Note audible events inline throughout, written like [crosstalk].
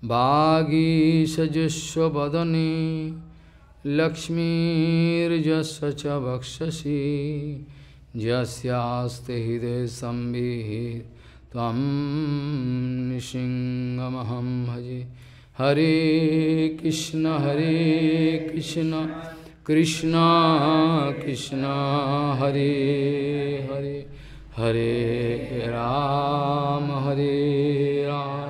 बागीशजुष्वदने लक्ष्मीर्जस्व च भक्षसी जस्यास्ते हृदय संविहित तम सिंहमहम भजे हरे कृष्ण हरे कृष्ण कृष्ण कृष्ण हरे हरे हरे राम हरे राम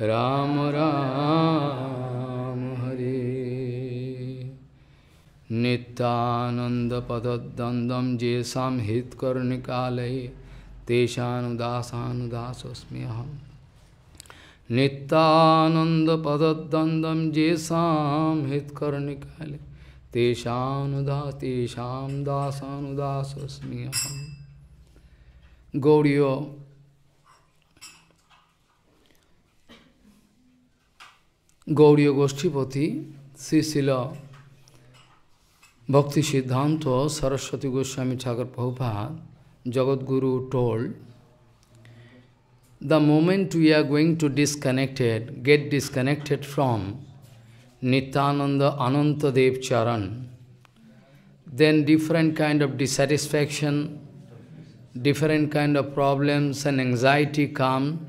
राम राम हरे नित्यानन्दपदद्वन्द्वं हितकर्णिकाल हितकर्णिकालये अहम अहं नित्यानन्दपदद्वन्द्वं येषां हितकर्णिकाल तेषानुदा तेषां दासानुदासोऽस्मि अहम गौड़ियों Gauriya Goshtipati, Sisila Bhakti Siddhanta Saraswati Goswami Thakur Prabhupada, Guru told, the moment we are going to disconnect get disconnected from Nityananda Ananta Dev Charan, then different kind of dissatisfaction, different kind of problems and anxiety come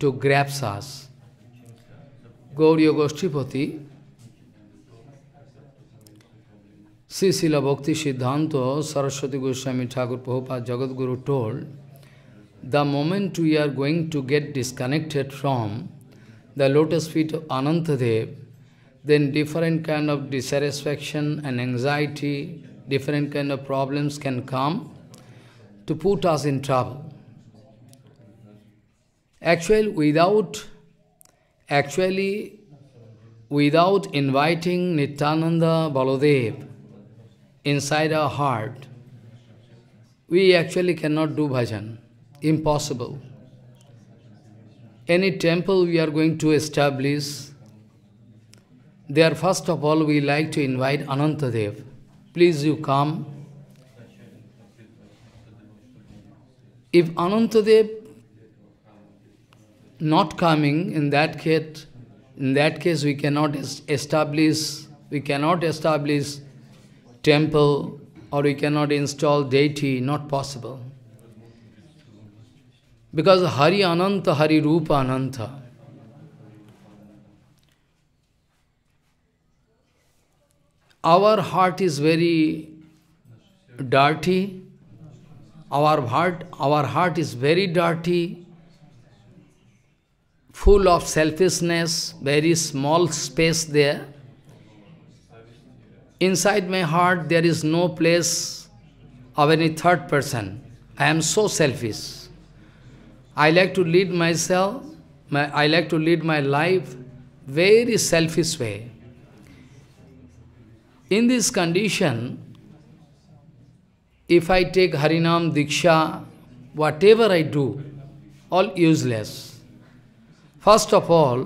to grasp us. Gauriya Goshtipati, Sri Bhakti Siddhanta Saraswati Goswami Thakur Prabhupada Jagadguru told, the moment we are going to get disconnected from the lotus feet of Anantadev, then different kind of dissatisfaction and anxiety, different kind of problems can come to put us in trouble. Actually, without Actually, without inviting Nityananda Baladev inside our heart, we actually cannot do bhajan. Impossible. Any temple we are going to establish, there first of all we like to invite Anantadev. Please you come. If Anantadev not coming, in that case, in that case we cannot establish, we cannot establish temple or we cannot install deity, not possible. Because Hari Ananta, Hari Rupa Ananta. Our heart is very dirty. Our heart, our heart is very dirty full of selfishness, very small space there. Inside my heart, there is no place of any third person. I am so selfish. I like to lead myself, my, I like to lead my life very selfish way. In this condition, if I take Harinam, Diksha, whatever I do, all useless. First of all,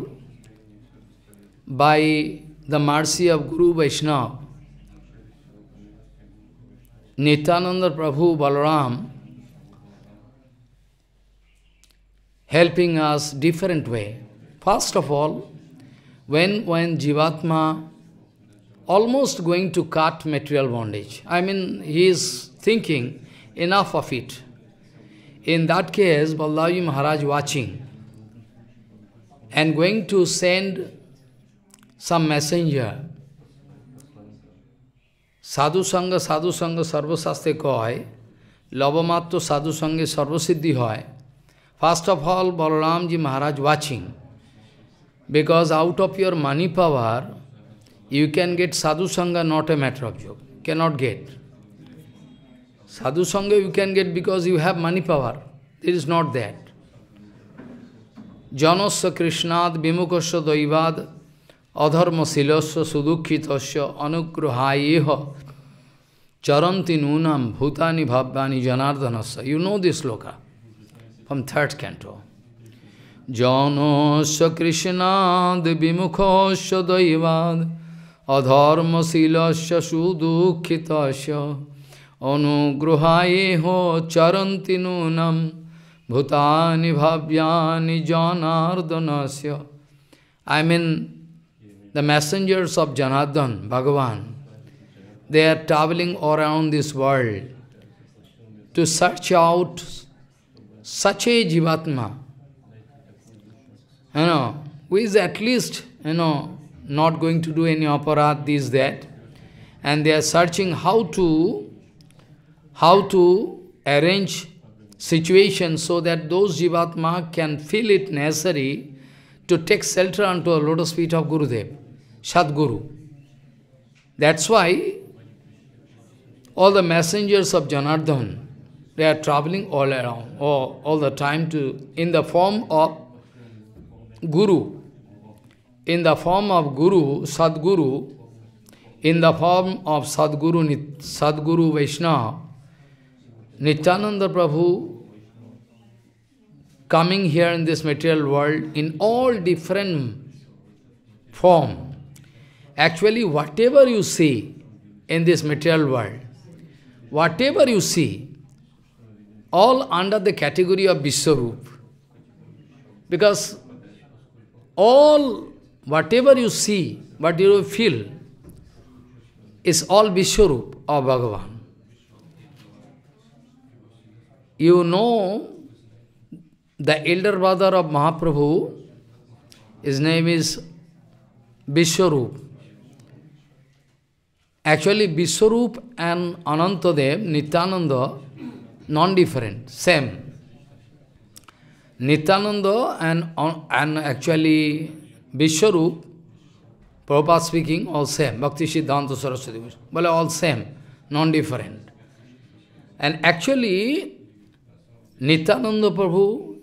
by the mercy of Guru Vaishnava, Nityananda Prabhu Balaram helping us different way. First of all, when, when Jivatma almost going to cut material bondage, I mean, he is thinking enough of it. In that case, Balaji Maharaj watching, and going to send some messenger. Sadhu Sangha, Sadhu Sangha, Sarva Sastre Koi, Lavamatto Sadhu Sangha, Sarva Siddhi Hoi. First of all, Balaramji Maharaj watching. Because out of your money power, you can get Sadhu Sangha, not a matter of job. Cannot get. Sadhu Sangha you can get because you have money power. It is not that. जनस्व कृष्णाद विमुखस्व दैवाद अधर्मशीलस्व सुदुखितस्य अनुग्रहाएह चरंति नूनम भूतानि भव्यानि जनार्दनस्व you know this shloka from third canto जनस्व कृष्णाद विमुखस्व दैवाद अधर्मशीलस्य सुदुखितस्य अनुग्रहाएह चरंति नूनम Bhutani bhavyani janardhanasya. I mean, the messengers of Janardhan, Bhagavan, they are traveling around this world to search out such a Jivatma, you know, who is at least, you know, not going to do any aparat, this, that. And they are searching how to, how to arrange situation so that those Jivatma can feel it necessary to take shelter unto the lotus feet of Gurudev, Sadguru. That's why all the messengers of Janardhan, they are traveling all around, all, all the time to in the form of Guru. In the form of Guru, Sadguru, in the form of Sadguru, Sadguru Vaishnava, Nityananda Prabhu coming here in this material world in all different form. Actually, whatever you see in this material world, whatever you see, all under the category of Visharup. Because all, whatever you see, what you feel, is all Visharup of Bhagavan. You know, the elder brother of Mahaprabhu, his name is Vishwarup. Actually, Vishwarup and Anantadev, Nityananda, non-different, same. Nityananda and, and actually Vishwarup, Prabhupada speaking, all same. Bhakti Siddhanta Saraswati, well, all same, non-different. And actually, Nityananda Prabhu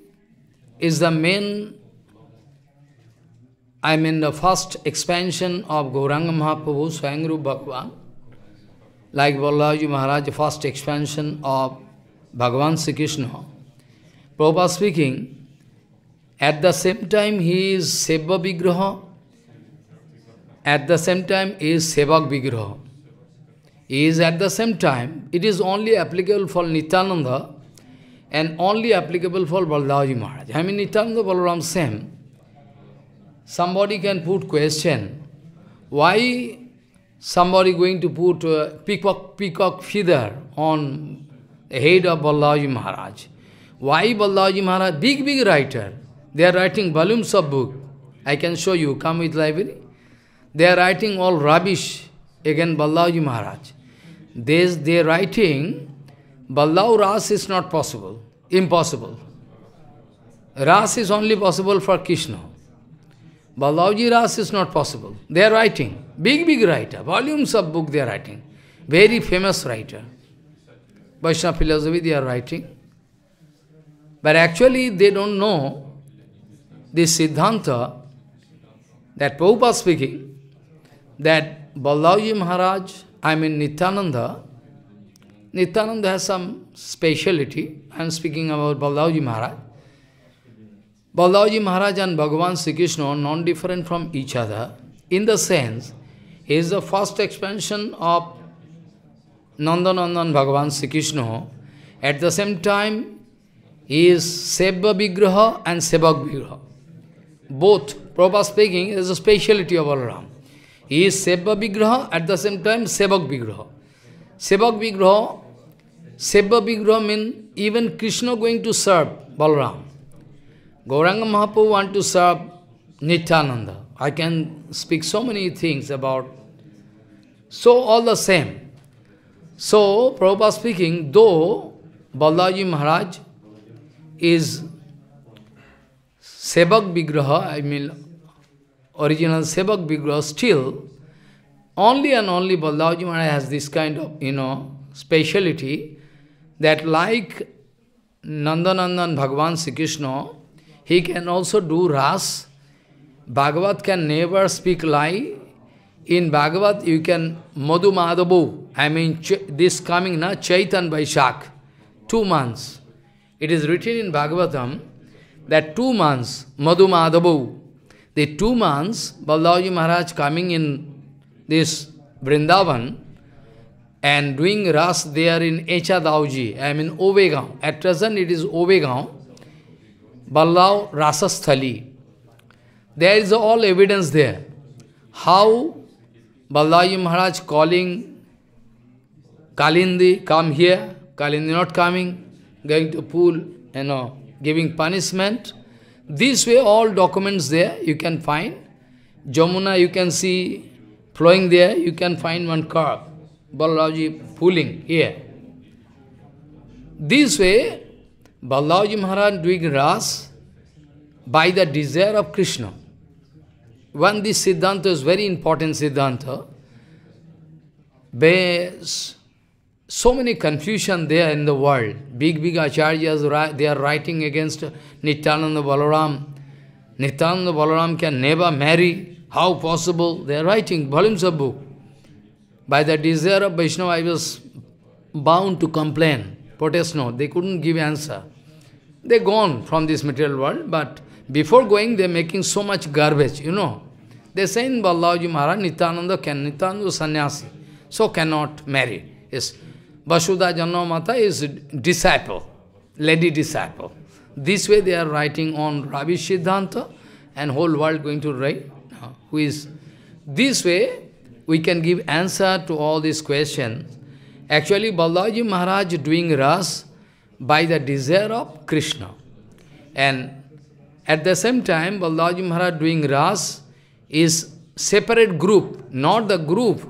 is the main, I mean the first expansion of Gauranga Mahaprabhu, Swayangru Bhagavan. Like Vallabhaji Maharaj, first expansion of Bhagavan Sri Krishna. Prabhupada speaking, at the same time he is Seva Vigraha, at the same time is Sevak Vigraha. He is at the same time, it is only applicable for Nityananda, and only applicable for Balaji Maharaj. I mean, Nityananda Balaram same. Somebody can put question, why somebody going to put uh, peacock, peacock feather on the head of Balaji Maharaj? Why Balaji Maharaj, big, big writer, they are writing volumes of book. I can show you, come with library. They are writing all rubbish against Balaji Maharaj. They, they are writing Ballau Ras is not possible, impossible. Ras is only possible for Krishna. Ballauji Ras is not possible. They are writing, big, big writer, volumes of book they are writing. Very famous writer. Vaishnava philosophy they are writing. But actually they don't know this Siddhanta that Prabhupada speaking, that Ballauji Maharaj, I mean Nityananda, Nityananda has some speciality. I am speaking about Baldavji Maharaj. Baldavji Maharaj and Bhagavan Sri Krishna are non-different from each other in the sense he is the first expansion of Nandanandan Bhagavan Sri Krishna. At the same time, he is Seva Vigraha and Sevak Vigraha. Both, Prabhupada speaking, is a speciality of Balaram. He is Seva Vigraha, at the same time Sevak Vigraha. Sevak Vigraha Seva Vigraha means even Krishna going to serve Balaram. Gauranga Mahaprabhu want to serve Nityananda. I can speak so many things about. So all the same. So Prabhupada speaking, though Balaji Maharaj is Sevak Vigraha, I mean original Sevak Vigraha, still only and only Balaji Maharaj has this kind of, you know, speciality that like Nandanandan Bhagavan Sri Krishna, he can also do ras. Bhagavat can never speak lie. In Bhagavat, you can Madhu madhubu. I mean this coming na Chaitan Vaishak, two months. It is written in Bhagavatam that two months, Madhu madhubu. the two months, Balaji Maharaj coming in this Vrindavan, and doing ras there in Echa Dauji, I mean Obegaon. At present it is Obegaon, Ballao Rasasthali. There is all evidence there. How Ballaju Maharaj calling Kalindi, come here, Kalindi not coming, going to pool, you know, giving punishment. This way all documents there you can find. Jamuna you can see flowing there, you can find one curve. Balaji fooling here. This way, Balaji Maharaj doing Ras by the desire of Krishna. One, this Siddhanta is very important Siddhanta. There's so many confusion there in the world. Big, big acharyas, they are writing against Nityananda Balaram. Nityananda Balaram can never marry. How possible? They are writing volumes of book. By the desire of Vaishnava, I was bound to complain, protest no. They couldn't give answer. They gone from this material world, but before going, they're making so much garbage, you know. They say in Balaji Maharaj, Nityananda can, Nityananda sannyasi, so cannot marry. Yes. Vasudha Janamata is disciple, lady disciple. This way they are writing on Ravi Siddhanta and whole world going to write. Uh, who is this way we can give answer to all these questions. Actually, Balaji Maharaj doing Ras by the desire of Krishna. And at the same time, Balaji Maharaj doing Ras is separate group, not the group.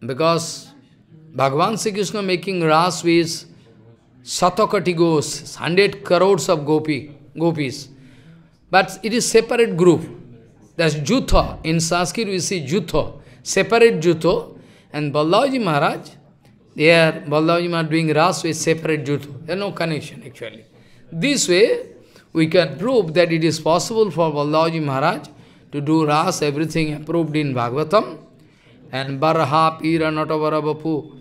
Because Bhagavan Sri Krishna making Ras with Satakati gos, 100 crores of gopi, gopis. But it is separate group. That's jutha. In Sanskrit we see jutha, separate jutha. And Balaji Maharaj, there Balaji Maharaj doing ras with separate jutha. There's no connection actually. This way we can prove that it is possible for Balaji Maharaj to do ras, everything approved in Bhagavatam. And Baraha Pira Natavara Bapu,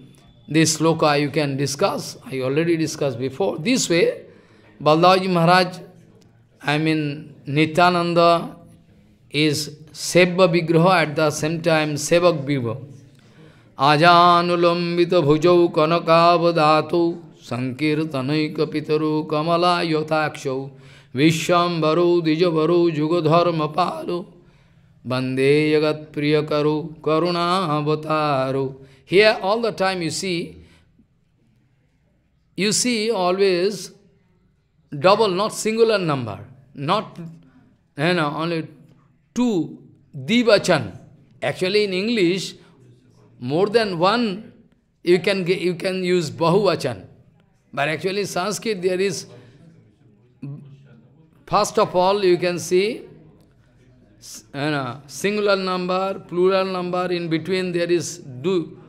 this sloka you can discuss. I already discussed before. This way, Balaji Maharaj, I mean Nityananda, is Seva Vigraha at the same time Sevak Viva. Ajanulambita bhujau Kanakavadatu sankirtanaika pitaru kamala yotakshau vishwambaru dijavaru jugadharma palu bande jagat priyakaru Karuna Avataru. Here all the time you see, you see always double, not singular number, not you know, only to Divachan. Actually in English, more than one, you can, you can use Bahuvachan. But actually in Sanskrit there is, first of all you can see know, singular number, plural number, in between there is do,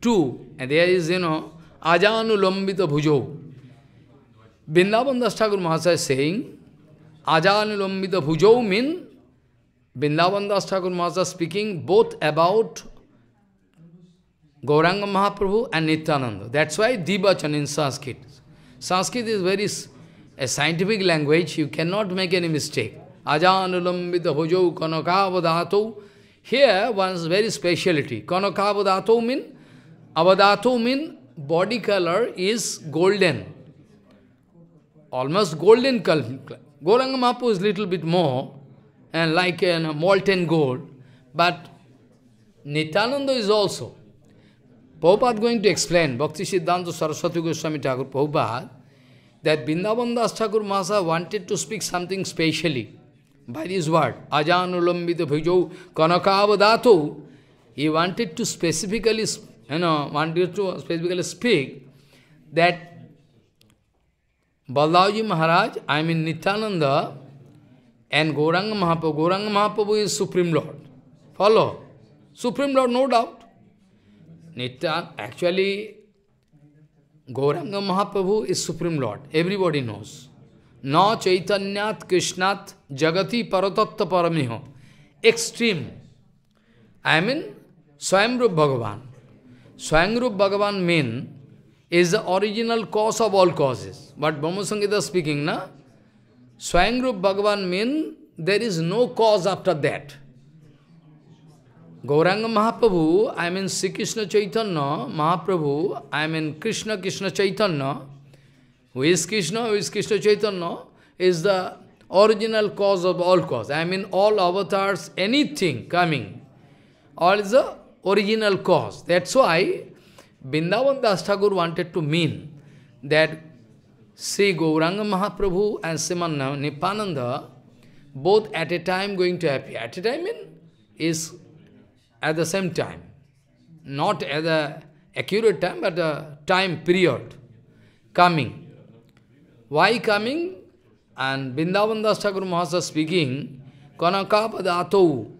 two, and there is, you know, ajanulambita bhujo. Vrindavan Das Thakur Mahasaya is saying, ajanulambita bhujo means Vrindavan Das Thakur Maharaj speaking both about Gauranga Mahaprabhu and Nityananda. That's why Divachan in Sanskrit. Sanskrit is very a scientific language. You cannot make any mistake. Ajanulambita hojo kanakavadato. Here one's very speciality. Kanakavadato mean, avadato mean body color is golden. Almost golden color. Gauranga Mahaprabhu is little bit more and uh, like a molten gold. But Nityananda is also. Prabhupada going to explain, Bhakti Siddhanta Saraswati Goswami Thakur Prabhupada, that Vrindavan Das Thakur wanted to speak something specially by this word, Ajanulambita Bhijo Kanakavadato. He wanted to specifically, you know, wanted to specifically speak that Balaji Maharaj, I mean Nityananda, and Gauranga Mahaprabhu, Gauranga Mahaprabhu is Supreme Lord. Follow? Supreme Lord, no doubt. Nitya, actually, Gauranga Mahaprabhu is Supreme Lord. Everybody knows. Na Chaitanyat Krishnat Jagati Paratatta Paramiho. Extreme. I mean, Swayamrup Bhagavan. Swayamrup Bhagavan means is the original cause of all causes. But Brahma Sangita speaking, na? Swayamrup Bhagavan means there is no cause after that. Gauranga Mahaprabhu, I mean Sri Krishna Chaitanya, Mahaprabhu, I mean Krishna Krishna Chaitanya, who is Krishna, who is Krishna Chaitanya, is the original cause of all cause. I mean all avatars, anything coming, all is the original cause. That's why Bindavan Das wanted to mean that Sri Gauranga Mahaprabhu and Simanna Nipananda, both at a time going to appear. At a time in, is at the same time. Not at the accurate time, but a time period. Coming. Why coming? And Vrindavan Das speaking, Mahasaya speaking, Kanakapadato.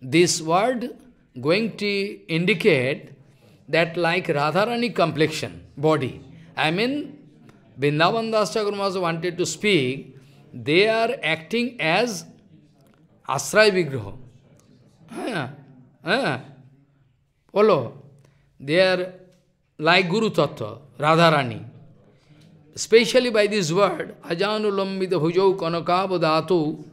This word going to indicate that like Radharani complexion, body. I mean, Vrindavan Das wanted to speak, they are acting as Asray Vigraha. Follow. They are like Guru Tattva, Radharani. Especially by this word, Ajanulambita hujau Kanakabhadatu.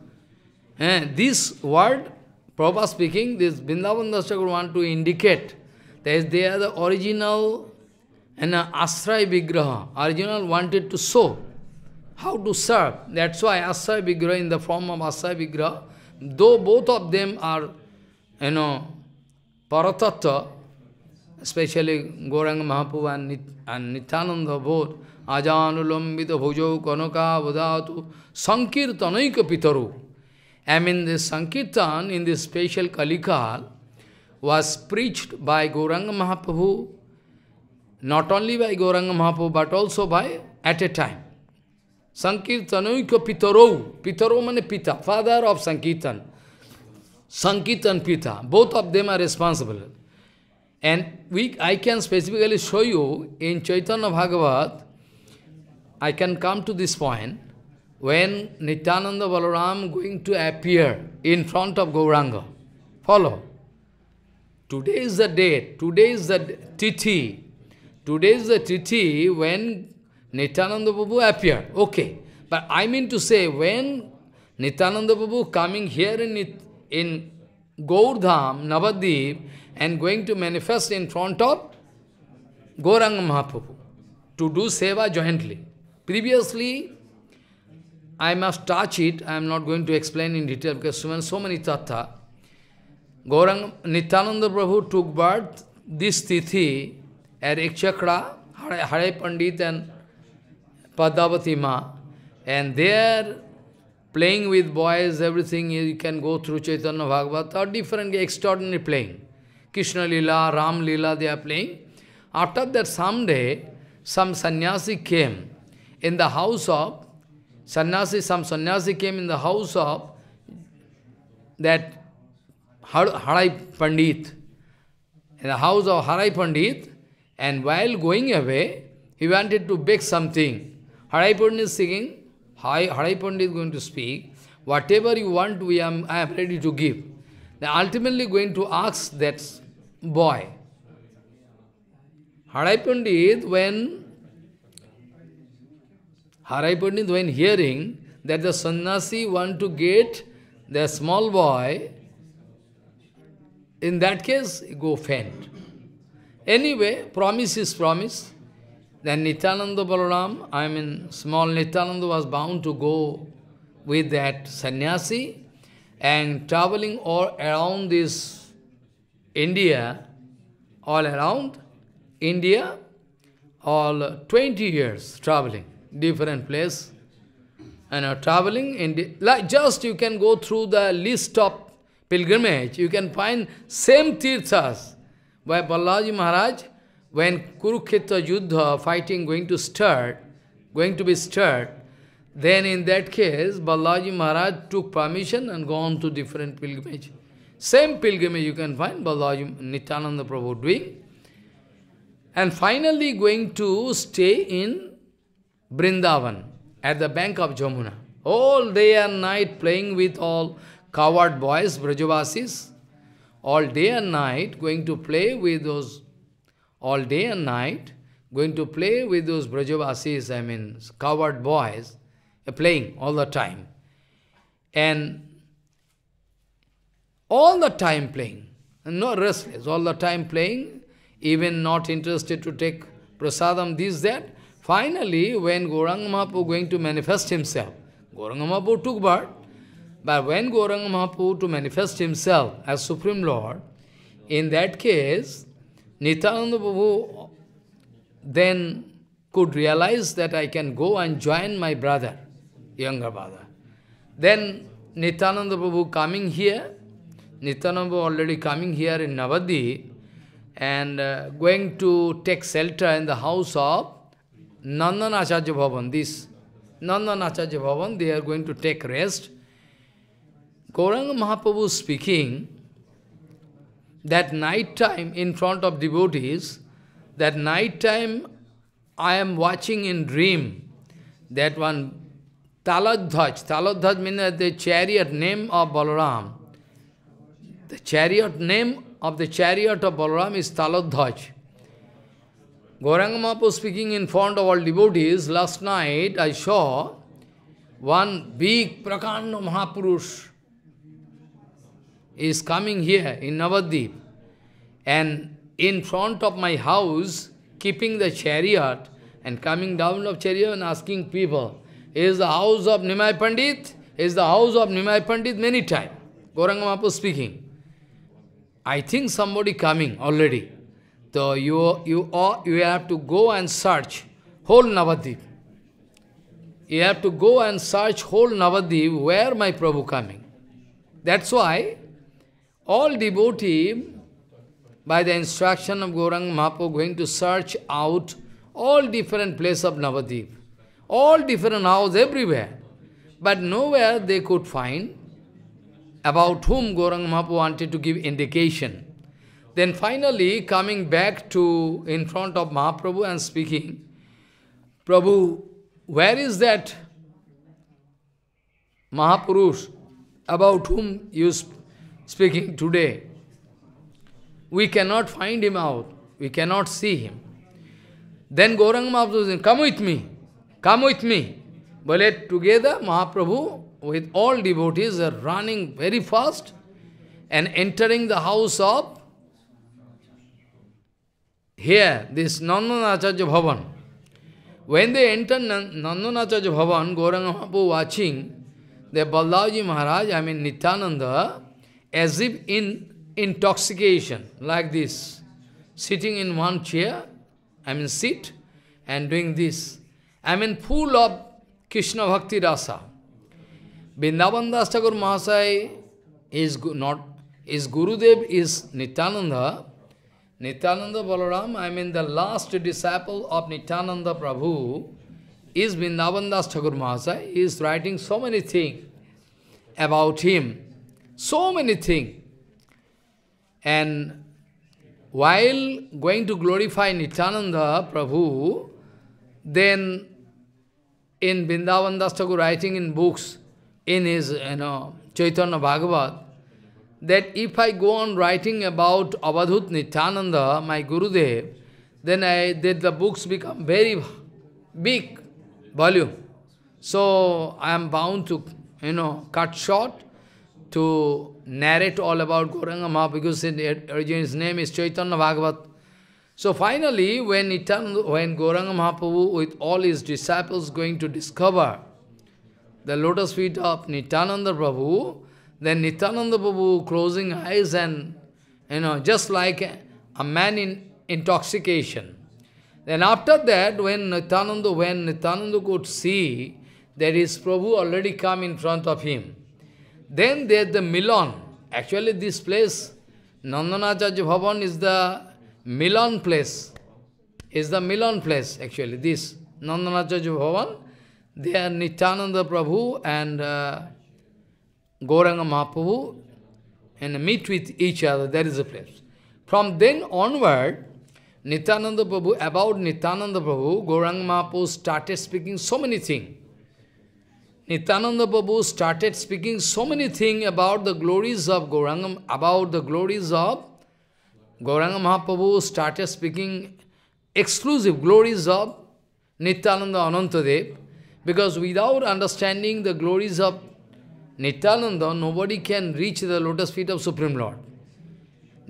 Eh, this word, Prabhupada speaking, this Vrindavan Das want to indicate that they are the original and Asray Vigraha, Arjuna wanted to show how to serve. That's why Asray Vigraha in the form of Asray Vigraha, though both of them are, you know, paratatta, especially Goranga Mahaprabhu and, Nit and Nityananda both, Ajanulambita bhujo kanaka vadatu sankirtanaika pitaru. I mean this Sankirtan in this special Kalikal was preached by Goranga Mahaprabhu not only by Gauranga Mahaprabhu, but also by, at a time. Sankirtanoika Pitaro, Pitaro means Pita, father of Sankirtan. Sankirtan Pita, both of them are responsible. And we, I can specifically show you in Chaitanya Bhagavat, I can come to this point, when Nityananda Balaram going to appear in front of Gauranga. Follow. Today is the date, today is the tithi, Today is the Tithi when Nityananda Babu appeared. Okay. But I mean to say, when Nityananda Babu coming here in, Nit in Gaurdham, Navadip, and going to manifest in front of Gauranga Mahaprabhu to do seva jointly. Previously, I must touch it, I am not going to explain in detail because so many tattva. Gaurang Nityananda Prabhu took birth this tithi Eric Chakra, Hare, Hare Pandit and Padavati Ma. And there, playing with boys, everything, you can go through Chaitanya Bhagavat or different extraordinary playing. Krishna Lila, Ram Lila, they are playing. After that, someday, some sannyasi came in the house of, sannyasi, some sannyasi came in the house of that Harai Pandit. In the house of Harai Pandit, and while going away, he wanted to beg something. Harai Pandit is singing, Harai Pandit is going to speak, whatever you want, we am, I am ready to give. They are ultimately going to ask that boy. Harai Pandit, when Harai Pandit, when hearing that the sannyasi want to get the small boy, in that case, go faint. Anyway, promise is promise. Then Nityananda Balaram, I mean, small Nityananda was bound to go with that sannyasi and traveling all around this India, all around India, all 20 years traveling, different place. And you know, traveling, in like just you can go through the list of pilgrimage, you can find same tirthas by Balaji Maharaj, when Kurukshetra Yuddha fighting going to start, going to be stirred, then in that case, Balaji Maharaj took permission and gone to different pilgrimage. Same pilgrimage you can find Balaji Nityananda Prabhu doing. And finally going to stay in Brindavan at the bank of Jamuna. All day and night playing with all coward boys, Brajavasis, all day and night going to play with those, all day and night going to play with those Brajavasis, I mean, coward boys, uh, playing all the time. And all the time playing, no restless, all the time playing, even not interested to take prasadam, this, that. Finally, when Gauranga Mahaprabhu going to manifest himself, Gauranga Mahaprabhu took birth, but when Gauranga Mahaprabhu to manifest himself as Supreme Lord, in that case, Nityananda Prabhu then could realize that I can go and join my brother, younger brother. Then Nityananda Prabhu coming here, Nityananda Prabhu already coming here in Navadi and uh, going to take shelter in the house of Nandan Acharya Bhavan, this Nandan Acharya Bhavan, they are going to take rest Gauranga Mahaprabhu speaking, that night time in front of devotees, that night time I am watching in dream, that one Taladhaj, Taladhaj means the chariot name of Balaram. The chariot name of the chariot of Balaram is Taladhaj. Gauranga speaking in front of all devotees, last night I saw one big Prakanda Mahapurush is coming here in Navadvip and in front of my house, keeping the chariot and coming down of chariot and asking people, is the house of Nimai Pandit? Is the house of Nimai Pandit? Many times. Gorangamapu speaking. I think somebody coming already. So you, you, you have to go and search whole Navadvip. You have to go and search whole Navadvip where my Prabhu coming. That's why all devotee, by the instruction of Gaurang Mahaprabhu, going to search out all different places of Navadip, all different houses everywhere. But nowhere they could find about whom Gaurang Mahaprabhu wanted to give indication. Then finally, coming back to in front of Mahaprabhu and speaking, Prabhu, where is that Mahapurush about whom you speaking [laughs] today, we cannot find him out. We cannot see him. Then Gauranga Mahaprabhu come with me. Come with me. But together Mahaprabhu with all devotees are running very fast and entering the house of here, this Nandanacharya Bhavan. When they enter Nandanacharya Bhavan, Gauranga Mahaprabhu watching, the Balaji Maharaj, I mean Nityananda, as if in intoxication, like this, sitting in one chair, I mean sit, and doing this. I mean full of Krishna Bhakti Rasa. Vrindavan Das Mahasaya is not, is Gurudev, is Nityananda. Nityananda Balaram, I mean the last disciple of Nityananda Prabhu, is Vrindavan Das Mahasaya. He is writing so many things about him. So many things. And while going to glorify Nityananda Prabhu, then in Vrindavan Das writing in books, in his you know, Chaitanya Bhagavat, that if I go on writing about Abadhut Nityananda, my Gurudev, then I that the books become very big volume. So I am bound to, you know, cut short to narrate all about Gauranga Mahaprabhu because his name is Chaitanya Bhagavat. So finally, when, eternal, when Gauranga Mahaprabhu with all his disciples going to discover the lotus feet of Nityananda Prabhu, then Nityananda Prabhu closing eyes and, you know, just like a, man in intoxication. Then after that, when Nityananda, when Nityananda could see there is Prabhu already come in front of him, then there the Milan. Actually this place, Nandanacharya Bhavan is the Milan place. Is the Milan place actually, this Nandanacharya Bhavan. There are Nityananda Prabhu and uh, Gauranga Mahaprabhu and meet with each other, that is the place. From then onward, Nityananda Prabhu, about Nityananda Prabhu, Goranga Mahaprabhu started speaking so many things. Nityananda Babu started speaking so many things about the glories of Gauranga, about the glories of Gauranga Mahaprabhu started speaking exclusive glories of Nityananda Anantadev, because without understanding the glories of Nityananda, nobody can reach the lotus feet of Supreme Lord.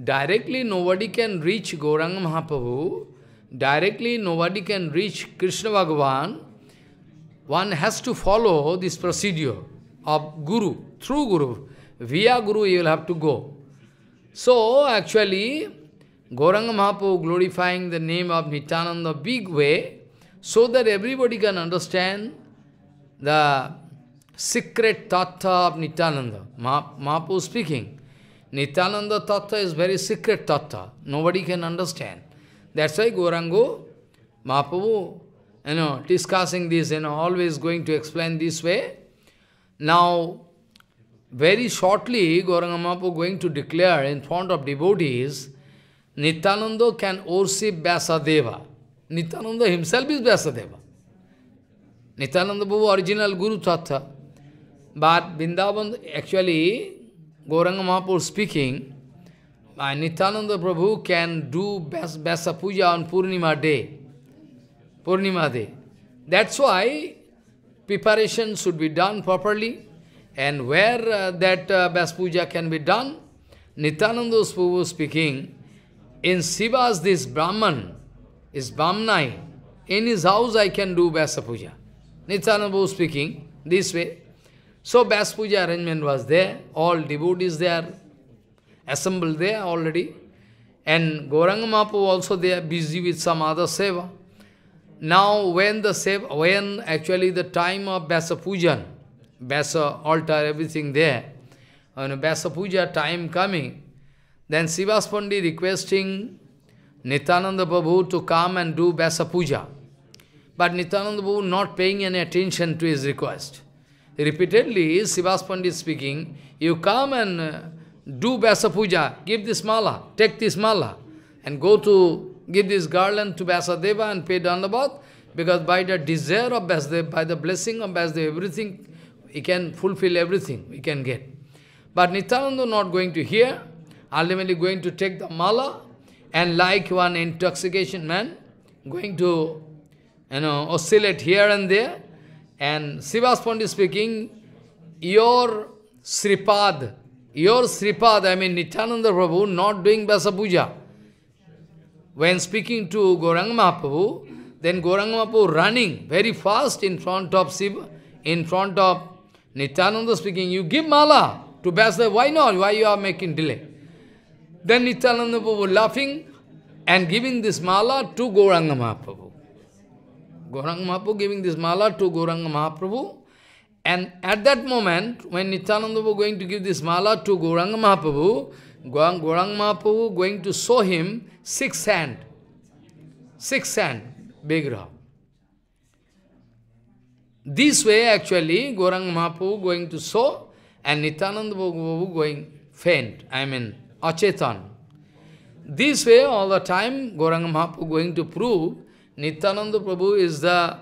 Directly nobody can reach Gauranga Mahaprabhu, directly nobody can reach Krishna Bhagavan, one has to follow this procedure of Guru, through Guru. Via Guru you will have to go. So actually, Gauranga Mahaprabhu glorifying the name of Nityananda big way, so that everybody can understand the secret tattva of Nityananda. Mah Mahaprabhu speaking. Nityananda tattva is very secret tattva. Nobody can understand. That's why Gaurango Mahaprabhu you know, discussing this, you know, always going to explain this way. Now, very shortly, Gaurangamapu going to declare in front of devotees, Nityananda can worship Vyasadeva. Nityananda himself is Vyasadeva. Nityananda Prabhu, original Guru Tattva. But Vrindavan, actually, Gauranga Mahaprabhu speaking, uh, Nityananda Prabhu can do Vyasa Puja on Purnima day. Purnima That's why preparation should be done properly. And where uh, that uh, can be done, Nityananda Prabhu speaking, in Siva's this Brahman, is Brahmanai, in his house I can do Vyasa Puja. Nityananda speaking this way. So Vyas arrangement was there, all devotees there, assembled there already. And Gauranga Mahaprabhu also there, busy with some other seva. Now, when the save, when actually the time of Vyasa Pujan, Vyasa altar, everything there, and Vyasa Puja time coming, then Sivas requesting Nityananda Prabhu to come and do Vyasa Puja. But Nityananda Prabhu not paying any attention to his request. Repeatedly, Sivas is speaking, you come and uh, do Vyasa Puja, give this mala, take this mala, and go to give this garland to Vasudeva and pay Dandabad, because by the desire of Vasudeva, by the blessing of Vasudeva, everything, he can fulfill everything we can get. But Nityananda not going to hear, ultimately going to take the mala, and like one intoxication man, going to, you know, oscillate here and there. And Sivas is speaking, your Sripad, your Sripad, I mean Nityananda Prabhu, not doing Vasa Puja when speaking to Gorang Mahaprabhu, then Gorang Mahaprabhu running very fast in front of Shiva, in front of Nityananda speaking, you give mala to Vasudev, why not? Why you are making delay? Then Nityananda Prabhu laughing and giving this mala to Goranga Mahaprabhu. Goranga Mahaprabhu giving this mala to Goranga Mahaprabhu. And at that moment, when Nityananda Prabhu going to give this mala to Goranga Mahaprabhu, Gorang, Gorang Mahaprabhu going to show him six hand, six hand, Begra. This way actually Gorang Mahaprabhu going to show and Nityananda Bhagavu going faint, I mean achetan. This way all the time Gorang Mahaprabhu going to prove Nityananda Prabhu is the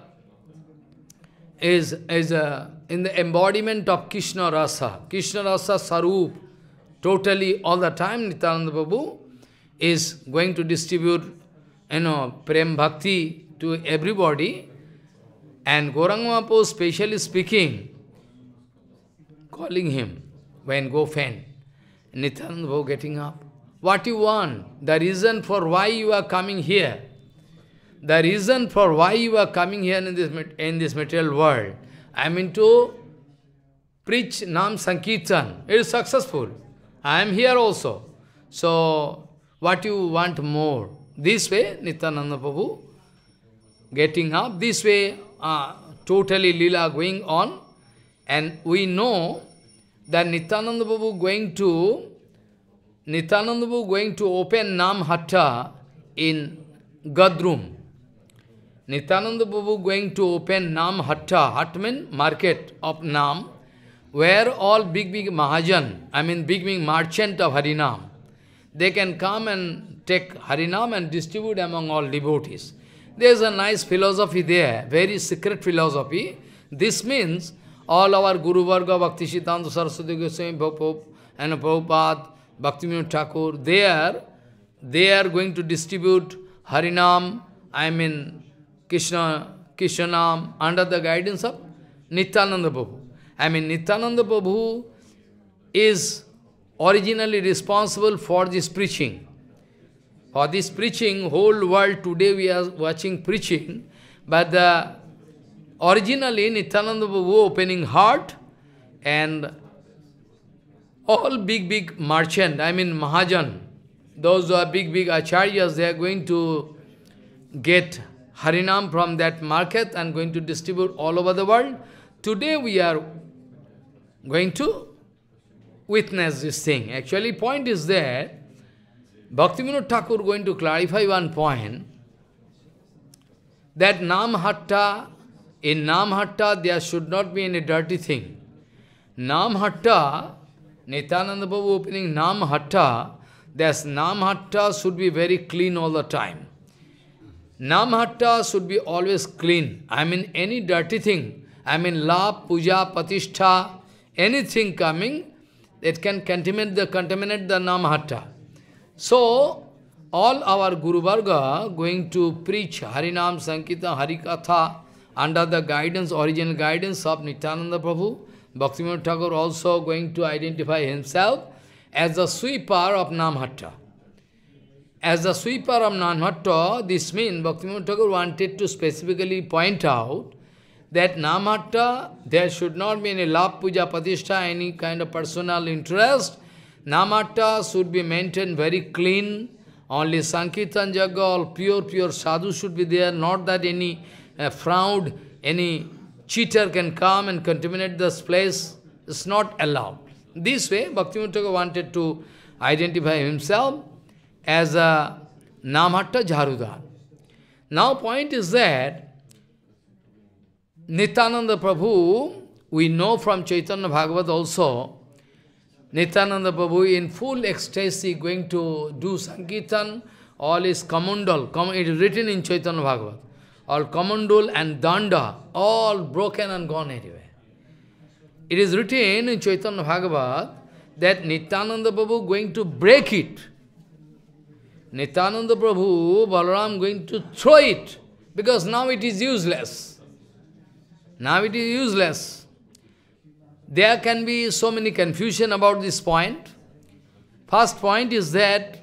is is a, in the embodiment of Krishna Rasa, Krishna Rasa Sarup, totally all the time Nityananda Prabhu is going to distribute, you know, Prem Bhakti to everybody. And Gauranga Mahaprabhu specially speaking, calling him when go faint. Nityananda Prabhu getting up. What you want? The reason for why you are coming here. The reason for why you are coming here in this, in this material world. I mean to preach Nam Sankirtan. It is successful. I am here also. So, what you want more? This way, Nityananda Prabhu getting up. This way, uh, totally lila going on. And we know that Nityananda Prabhu going to Nityananda Prabhu going to open Nam Hatta in Gadrum. Nityananda Prabhu going to open Nam Hatta. Hat market of Nam where all big, big Mahajan, I mean big, big merchant of Harinam, they can come and take Harinam and distribute among all devotees. There is a nice philosophy there, very secret philosophy. This means all our Guru Varga, Bhakti Siddhanta Saraswati Goswami, Bhopop, and Prabhupada, Bhakti Thakur, they are, they are going to distribute Harinam, I mean Krishna, Krishnanam, under the guidance of Nityananda Prabhu. I mean, Nityananda Prabhu is originally responsible for this preaching. For this preaching, whole world today we are watching preaching, but the, originally Nityananda Prabhu opening heart and all big, big merchant, I mean Mahajan, those who are big, big acharyas, they are going to get Harinam from that market and going to distribute all over the world. Today we are going to witness this thing. Actually, point is there, Bhaktivinoda Thakur going to clarify one point, that Namhatta, in Namhatta there should not be any dirty thing. Namhatta, Nityananda Babu opening Namhatta, that Namhatta should be very clean all the time. Namhatta should be always clean. I mean any dirty thing. I mean lap, puja, patishtha, anything coming, it can contaminate the, contaminate the Namahatta. So, all our Guru Varga going to preach Harinam, Sankita, Harikatha under the guidance, original guidance of Nityananda Prabhu. Bhaktivinoda Thakur also going to identify himself as the sweeper of Namhatta. As the sweeper of Namhatta, this means Bhaktivinoda Thakur wanted to specifically point out that namatta, there should not be any love, puja, padishta, any kind of personal interest. Namatta should be maintained very clean. Only Sankirtan Jaga, all pure, pure sadhu should be there. Not that any uh, fraud, any cheater can come and contaminate this place. It's not allowed. This way, Bhakti Muttaka wanted to identify himself as a Namatta Jharudar. Now point is that Nityananda Prabhu, we know from Chaitanya Bhagavat also, Nityananda Prabhu in full ecstasy going to do Sankirtan, all is commandal. it is written in Chaitanya Bhagavat, all commandal and danda, all broken and gone away. It is written in Chaitanya Bhagavat that Nityananda Prabhu going to break it. Nityananda Prabhu, Balaram going to throw it, because now it is useless. Now it is useless. There can be so many confusion about this point. First point is that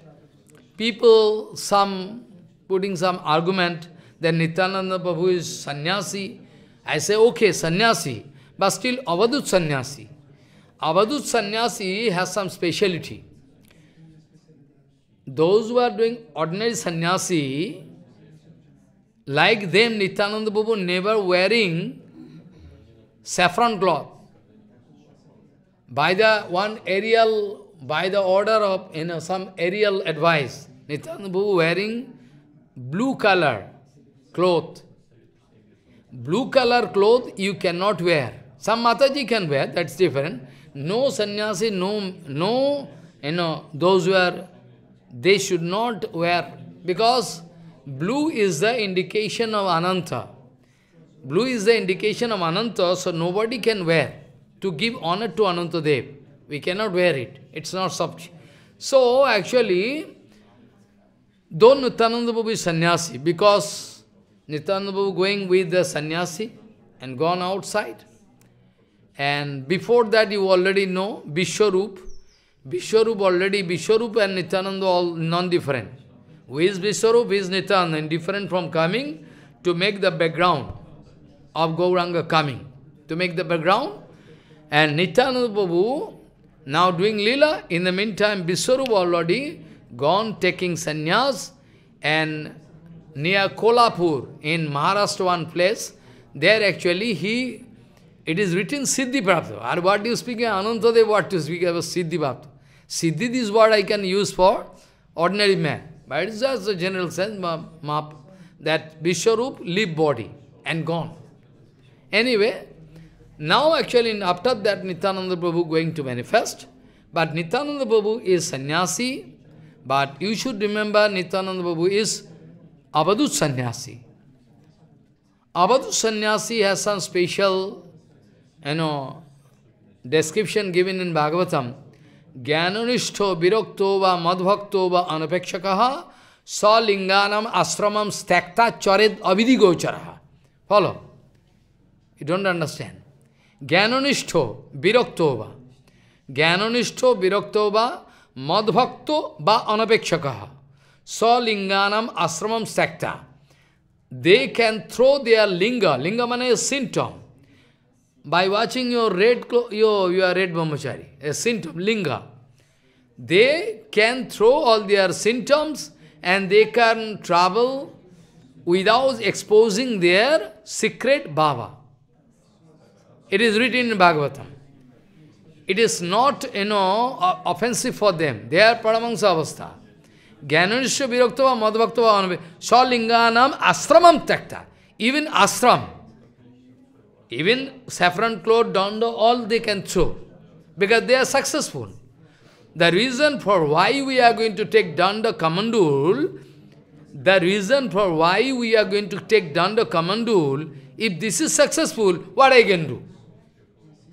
people, some putting some argument that Nityananda Prabhu is sannyasi. I say, okay, sannyasi, but still Avadut sannyasi. Avadut sannyasi has some speciality. Those who are doing ordinary sannyasi, like them, Nityananda Prabhu never wearing saffron cloth. By the one aerial, by the order of you know, some aerial advice, Nityananda wearing blue color cloth. Blue color cloth you cannot wear. Some Mataji can wear, that's different. No sannyasi, no, no, you know, those who are, they should not wear, because blue is the indication of Ananta. Blue is the indication of Ananta, so nobody can wear. To give honor to Ananta Dev, we cannot wear it. It's not subject. So, actually, though Nityananda Babu is sannyasi, because Nityananda Babu going with the sannyasi and gone outside, and before that you already know Vishwarup. Vishwarup already, Vishwarup and Nityananda all non-different. Who is Vishwarup? Who is Nityananda? Different from coming to make the background of Gauranga coming to make the background. And Nityananda Babu now doing lila. In the meantime, Biswarup already gone taking sannyas and near Kolhapur in Maharashtra one place, there actually he, it is written Siddhi Prabhu. what do you speak? Anantadev what you speak about Siddhi Prabhu? Siddhi is what I can use for ordinary man. But it's just a general sense that Visharup leave body and gone. Anyway, now actually after that Nityananda Prabhu going to manifest, but Nityananda Prabhu is sannyasi, but you should remember Nityananda Prabhu is Avadut sannyasi. Avadut sannyasi has some special, you know, description given in Bhagavatam. Jnananishto virakto madhvaktova madbhakto va anapekshakaha sa linganam asramam stakta charid avidigocharaha. Follow. You don't understand. Jnananishto, Viraktova. Jnananishto, Viraktova, Madhbhakto, Ba Anapekshakaha. So Linganam Asramam Sekta. They can throw their linga. Linga means a symptom. By watching your red your, your red brahmachari, a symptom, linga. They can throw all their symptoms and they can travel without exposing their secret bhava. It is written in Bhagavatam. It is not, you know, offensive for them. They are Paramahansa Avastha. Gyananishya Viraktava Madhvaktava Anave. Shalinganam Astramam Tekta. Even Astram. Even saffron, cloth, dondo, all they can throw. Because they are successful. The reason for why we are going to take danda kamandul, the reason for why we are going to take danda kamandul, if this is successful, what I can do?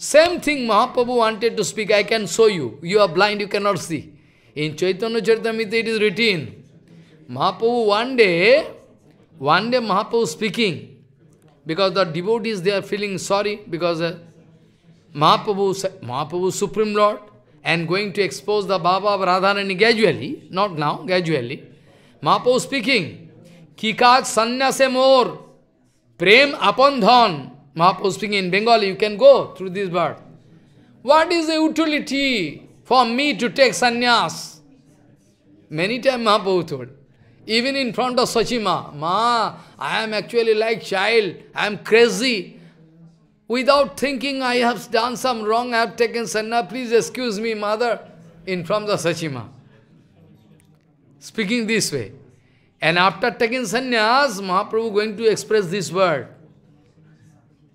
Same thing Mahaprabhu wanted to speak, I can show you. You are blind, you cannot see. In Chaitanya Charitamrita it is written. Mahaprabhu one day, one day Mahaprabhu speaking, because the devotees they are feeling sorry, because uh, Mahaprabhu, Mahaprabhu Supreme Lord, and going to expose the Baba of Radharani gradually, not now, gradually. Mahaprabhu speaking, Kikaj sanyase more, prem apandhan. dhan, Mahaprabhu speaking in Bengali, you can go through this word. What is the utility for me to take sannyas? Many times Mahaprabhu told. Even in front of Sachima, Ma, I am actually like child, I am crazy. Without thinking I have done some wrong, I have taken sannyas, please excuse me, mother, in front of Sachima. Speaking this way. And after taking sannyas, Mahaprabhu going to express this word.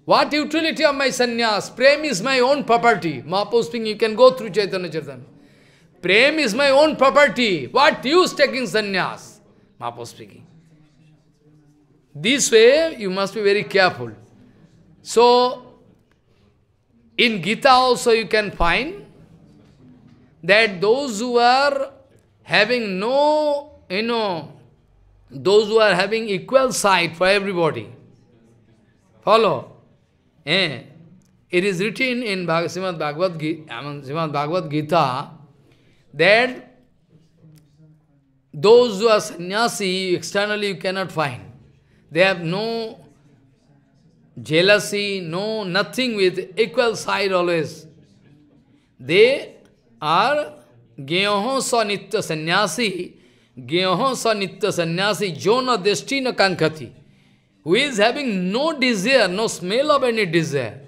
What utility of my sannyas? Prem is my own property. Mahaprabhu speaking, you can go through Chaitanya Chaitanya. Prem is my own property. What use taking sannyas? Mahaprabhu speaking. This way, you must be very careful. So, in Gita also you can find that those who are having no, you know, those who are having equal sight for everybody, follow, Eh? It is written in Bhagavad, Gita, Bhagavad Gita that those who are sannyasi, externally you cannot find. They have no jealousy, no nothing with equal side always. They are Gyoho sa nitya sannyasi, Gyoho sa nitya sannyasi, Jona destina kankati who is having no desire, no smell of any desire.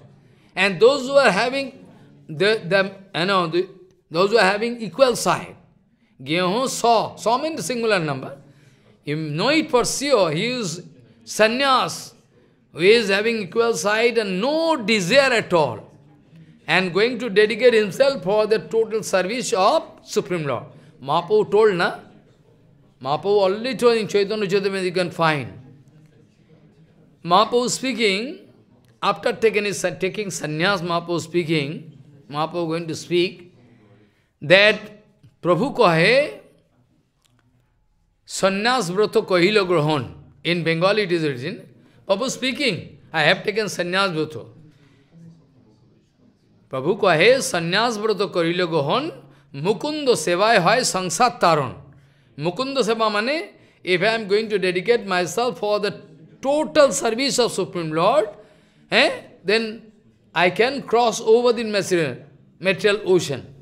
And those who are having the, the you know, the, those who are having equal side. Geho saw, saw means singular number. You know it for sure, he is sannyas, who is having equal side and no desire at all. And going to dedicate himself for the total service of Supreme Lord. Mahaprabhu told, na? Mahaprabhu already told in Chaitanya Chaitanya, you can find. Mahaprabhu speaking, after taking, his, taking sannyas, Mahaprabhu speaking, Mahaprabhu going to speak, that Prabhu kahe, sannyas vrata kahilo grahon. In Bengali it is written, Prabhu speaking, I have taken sannyas vrata. Prabhu kahe sannyas vrata kahilo grahon, Mukunda sevai hai sangsat taron. Mukunda seva माने if I am going to dedicate myself for the total service of Supreme Lord, eh, then I can cross over the material, material ocean.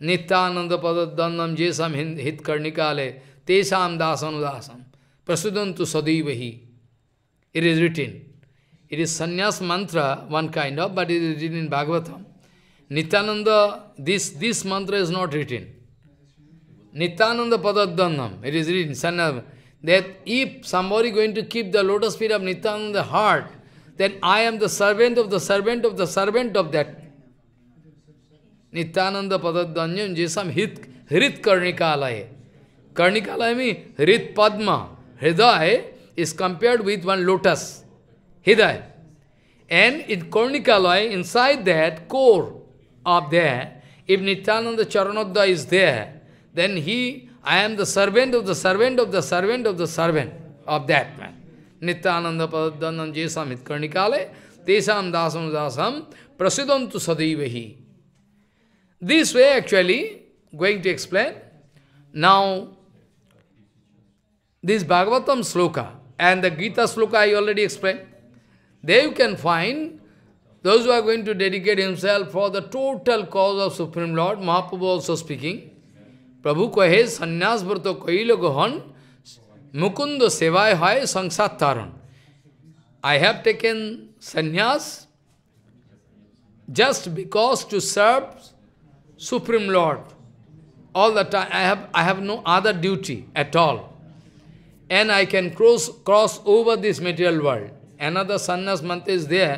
Nityananda padadannam jesam hit karnikale tesam dasanudasam prasudantu sadivahi. It is written. It is sannyas mantra, one kind of, but it is written in Bhagavatam. Nityananda, this, this mantra is not written. Nityananda padadannam, it is written, sannyas that if somebody going to keep the lotus feet of Nityananda in the heart, then I am the servant of the servant of the servant of that. Nityananda Padadanyam Jesam Hit Hrit Karnikalaye. Karnikalaye means Hrit Padma. Hridaya is compared with one lotus. Hridaya. And in Karnikalaye, inside that core of there, if Nityananda Charanodda is there, then he I am the servant of the servant of the servant of the servant of that man. Nityananda Padadanam Jesam Hitkarnikale Tesam Dasam Dasam Prasidam Tu Sadivahi. This way actually, going to explain, now this Bhagavatam sloka and the Gita sloka I already explained. There you can find those who are going to dedicate himself for the total cause of Supreme Lord, Mahaprabhu also speaking, Prabhu কহে সন্ন্যাস ব্রত কইল গ্রহণ Mukundo sevai hai সংসার তারণ I have taken sannyas just because to serve Supreme Lord all the time. I have, I have no other duty at all. And I can cross, cross over this material world. Another sannyas mantra is there.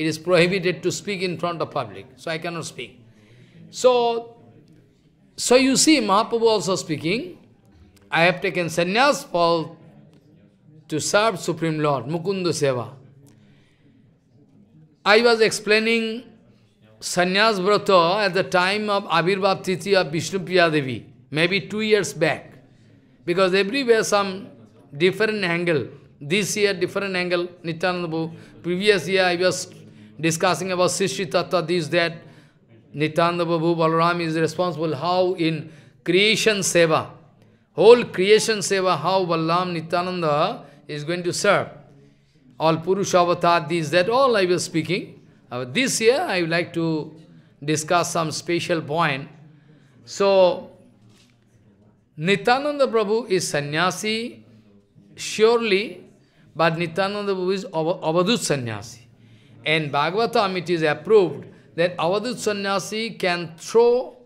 It is prohibited to speak in front of public. So I cannot speak. So so you see, Mahaprabhu also speaking, I have taken sannyas for to serve Supreme Lord, Mukunda Seva. I was explaining sannyas vrata at the time of Abhirbhav Titi of Vishnu Devi, maybe two years back. Because everywhere some different angle. This year different angle, Nityananda Previous year I was discussing about Sishri Tattva, this, that. Nityananda Babu Balaram is responsible how in creation seva, whole creation seva, how Balaram Nitananda is going to serve. All Purushavatar, this, that, all I was speaking. Uh, this year I would like to discuss some special point. So, Nityananda Prabhu is sannyasi, surely, but Nityananda Prabhu is Ab Abadut sannyasi. And Bhagavatam, it is approved that Avadut sannyasi can throw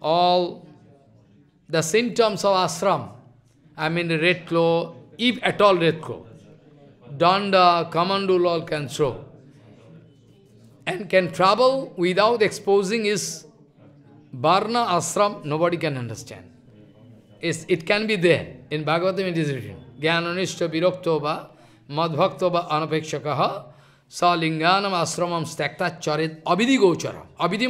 all the symptoms of ashram. I mean red claw, if at all red claw. Danda, Kamandul all can throw. And can travel without exposing his Varna ashram, nobody can understand. It's, it can be there. In Bhagavatam it is written. Jnananishta virakto va madbhakto va anapekshakaha Sa linganam ashramam stakta charit abidi gocharam. Abidi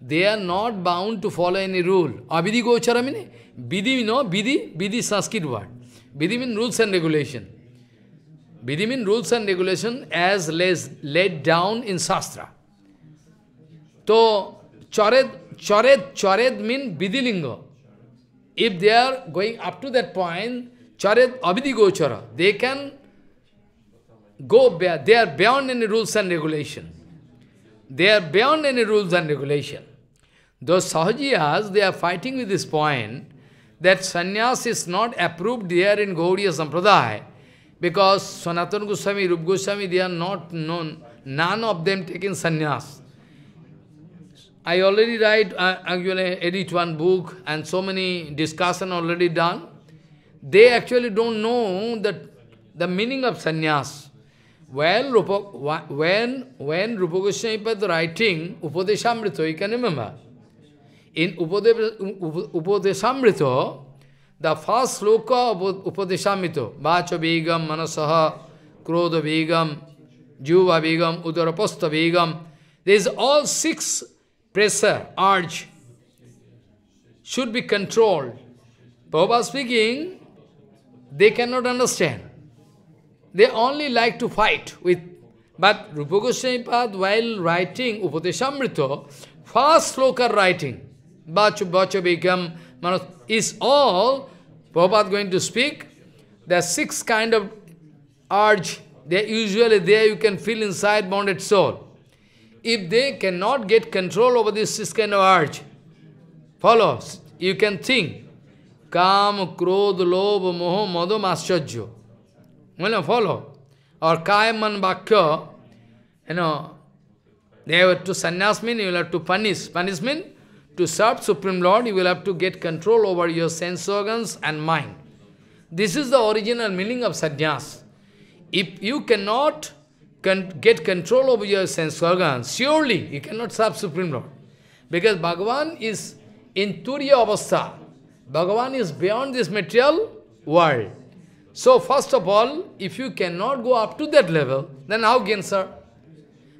They are not bound to follow any rule. Abidi gocharam means? Bidi, no vidhi, bidi, bidi Sanskrit word. Bidi means rules and regulation. Bidi means rules and regulation as laid down in Shastra. So, charet, charet, charet means linga. If they are going up to that point, charet abidi gochara, they can go beyond, they are beyond any rules and regulation. They are beyond any rules and regulation. Those Sahajiyas, they are fighting with this point that sannyas is not approved there in Gauriya Sampradaya because Sanatana Goswami, Rup Goswami, they are not known, none of them taking sannyas. I already write, uh, actually edit one book and so many discussion already done. They actually don't know that the meaning of sannyas when Rupa, when, when Rupa Goswami writing Upadeshamrita, you can remember, in Upadeshamrita, the first sloka of Upadeshamrita, Vacha Begam, Manasaha, Krodha Begam, Juva Begam, Udarapasta Begam, there is all six pressure, urge, should be controlled. Prabhupada speaking, they cannot understand they only like to fight with. But Rupa Goswami Pad, while writing Upadeshamrita, first sloka writing, Bachu Bachu Bikam, is all Prabhupada going to speak. There are six kind of urge. They usually there you can feel inside bonded soul. If they cannot get control over this six kind of urge, follow, you can think, kam, krodh, लोभ मोह मदम you know, follow. Or man bakyo, you know, they have to sannyas mean you will have to punish. Punish mean to serve Supreme Lord, you will have to get control over your sense organs and mind. This is the original meaning of sannyas. If you cannot get control over your sense organs, surely you cannot serve Supreme Lord. Because Bhagavan is in Turiya Avastha. Bhagavan is beyond this material world. So first of all, if you cannot go up to that level, then how can sir?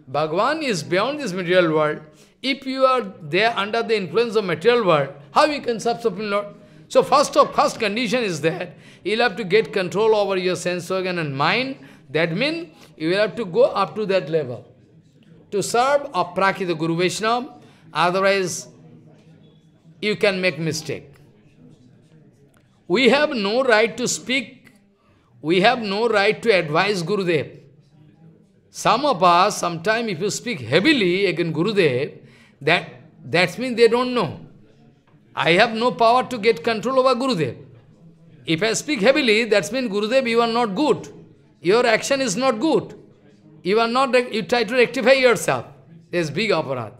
Bhagwan is beyond this material world. If you are there under the influence of material world, how you can serve Supreme Lord? So first of first condition is that you'll have to get control over your sense organ and mind. That means you will have to go up to that level. To serve a Prakita Guru Vaishnava, otherwise you can make mistake. We have no right to speak we have no right to advise Gurudev. Some of us, sometimes if you speak heavily against Gurudev, that, that means they don't know. I have no power to get control over Gurudev. If I speak heavily, that means Gurudev, you are not good. Your action is not good. You are not, you try to rectify yourself. There is big aparat.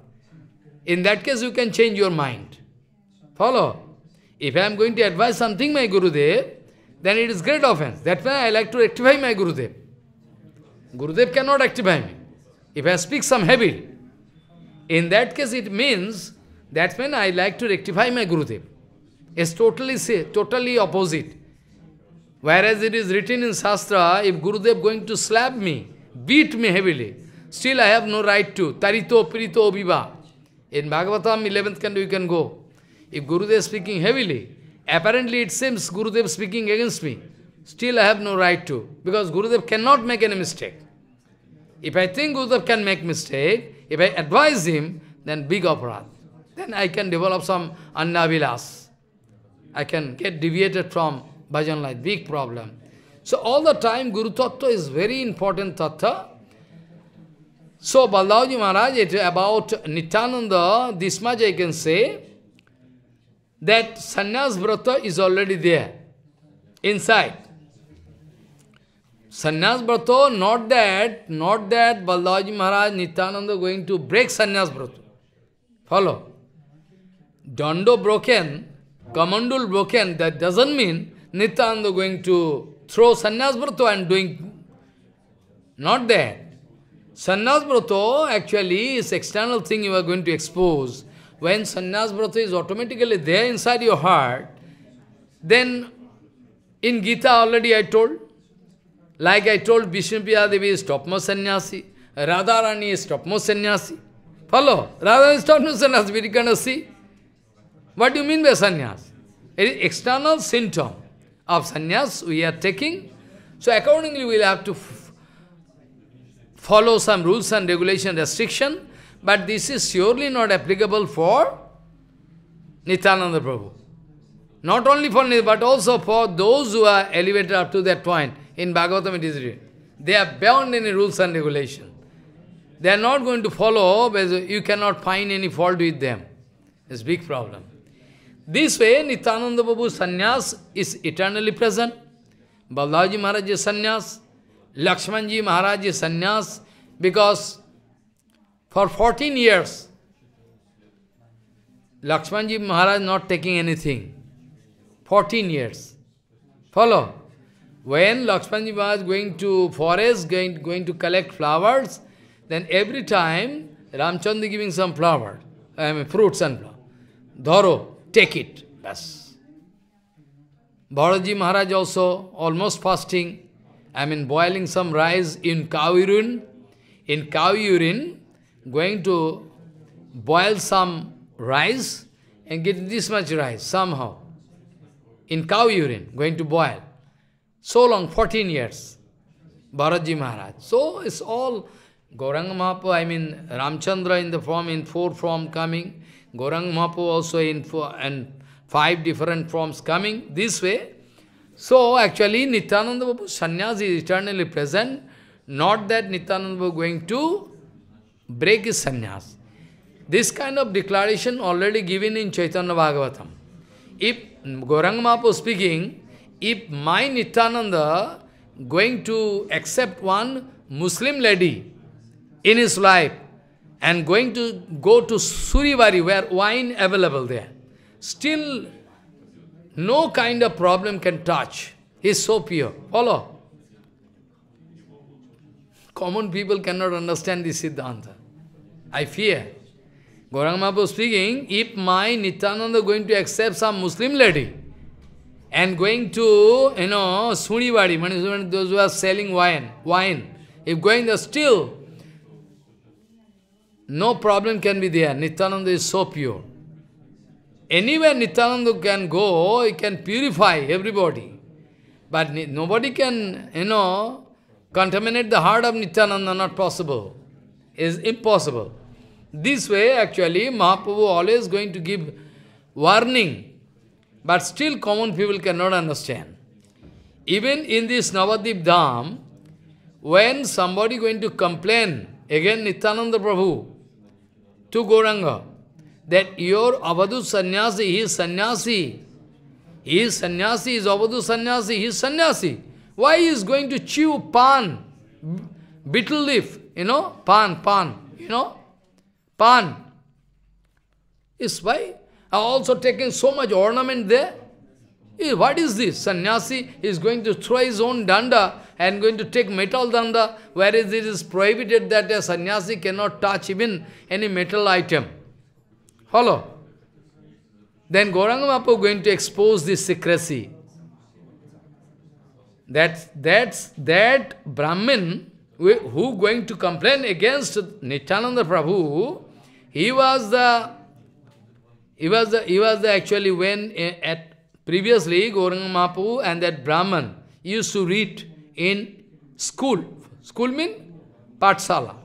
In that case, you can change your mind. Follow? If I am going to advise something, my Gurudev, then it is great offense. That's why I like to rectify my Gurudev. Gurudev cannot rectify me. If I speak some habit, in that case it means that when I like to rectify my Gurudev. It's totally totally opposite. Whereas it is written in Shastra, if Gurudev going to slap me, beat me heavily, still I have no right to. Tarito Prito obiva. In Bhagavatam, 11th canto, you can go. If Gurudev is speaking heavily, Apparently it seems Gurudev speaking against me. Still I have no right to, because Gurudev cannot make any mistake. If I think Gurudev can make mistake, if I advise him, then big aparad. Then I can develop some annavilas. I can get deviated from bhajan life, big problem. So all the time Guru Tattva is very important tattva. So Balaji Maharaj, it's about Nityananda, this much I can say, that sannyas vrata is already there, inside. Sannyas vrata, not that, not that Balaji Maharaj, Nityananda going to break sannyas vrata. Follow. Dondo broken, Kamandul broken, that doesn't mean Nityananda going to throw sannyas vrata and doing, not that. Sannyas vrata actually is external thing you are going to expose. When sannyas brata is automatically there inside your heart, then in Gita already I told, like I told Vishnupriya Devi is topmost sannyasi, Radharani is topmost sannyasi. Follow? Radha is topmost sannyasi, we cannot see. What do you mean by sannyas? It is external symptom of sannyas we are taking. So accordingly we will have to follow some rules and regulation restriction but this is surely not applicable for Nityananda Prabhu. Not only for Nityananda, but also for those who are elevated up to that point. In Bhagavatam it is written. They are bound in rules and regulations. They are not going to follow, you cannot find any fault with them. It's big problem. This way, Nityananda Prabhu sannyas is eternally present. Balaji Maharaj is sannyas, Lakshmanji Maharaj is sannyas, because for 14 years, Lakshmanji Maharaj not taking anything. 14 years. Follow? When Lakshmanji Maharaj going to forest, going, going to collect flowers, then every time Ramchandra giving some flower, I mean fruits and flowers. Dharo, take it. Bas. Bharaji Maharaj also almost fasting. I mean boiling some rice in cow urine. In cow urine, going to boil some rice and get this much rice somehow in cow urine, going to boil. So long, 14 years, Bharatji Maharaj. So it's all Gauranga Mahaprabhu, I mean Ramchandra in the form, in four form coming, Gauranga Mahaprabhu also in four, and five different forms coming, this way. So actually Nityananda Babu sannyas is eternally present, not that Nityananda Babu going to break his sannyas. This kind of declaration already given in Chaitanya Bhagavatam. If Gauranga speaking, if my Nityananda going to accept one Muslim lady in his life and going to go to Surivari where wine available there, still no kind of problem can touch. He is so pure. Follow? Common people cannot understand this Siddhanta. I fear. Gaurang Mahaprabhu speaking, if my Nityananda going to accept some Muslim lady and going to, you know, Sunibadi, those who are selling wine, wine, if going there still, no problem can be there. Nityananda is so pure. Anywhere Nityananda can go, he can purify everybody. But nobody can, you know, contaminate the heart of Nityananda, not possible is impossible. This way, actually, Mahaprabhu always going to give warning, but still common people cannot understand. Even in this Navadip Dham, when somebody going to complain, again Nityananda Prabhu, to Goranga, that your Avadhu Sannyasi, he is Sannyasi. He is Sannyasi, he is Avadhu Sannyasi, he is Sannyasi. Why he is going to chew pan, betel leaf? you know, pan, pan, you know, pan. Is why i also taking so much ornament there. Eh, what is this? Sannyasi is going to throw his own danda and going to take metal danda, whereas it is prohibited that a sannyasi cannot touch even any metal item. Hello? Then Gauranga going to expose this secrecy. That's, that's, that Brahmin who going to complain against Nityananda Prabhu? He was the, he was the, he was the actually when eh, at previously Gauranga Mapu and that Brahman used to read in school. School mean Patsala.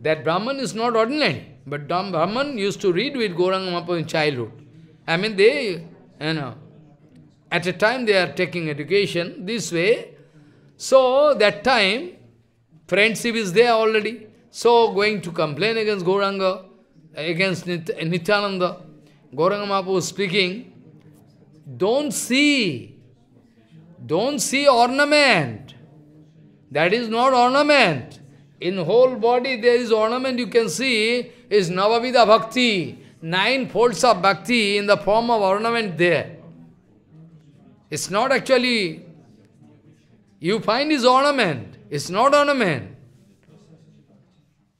That Brahman is not ordinary, but Brahman used to read with Gauranga Mapu in childhood. I mean they, you know, at a time they are taking education this way. So that time Friendship is there already. So going to complain against Gauranga, against Nit Nityananda. Gauranga Mahaprabhu speaking, don't see, don't see ornament. That is not ornament. In whole body there is ornament you can see is Navavida Bhakti. Nine folds of Bhakti in the form of ornament there. It's not actually, you find is ornament. It's not ornament.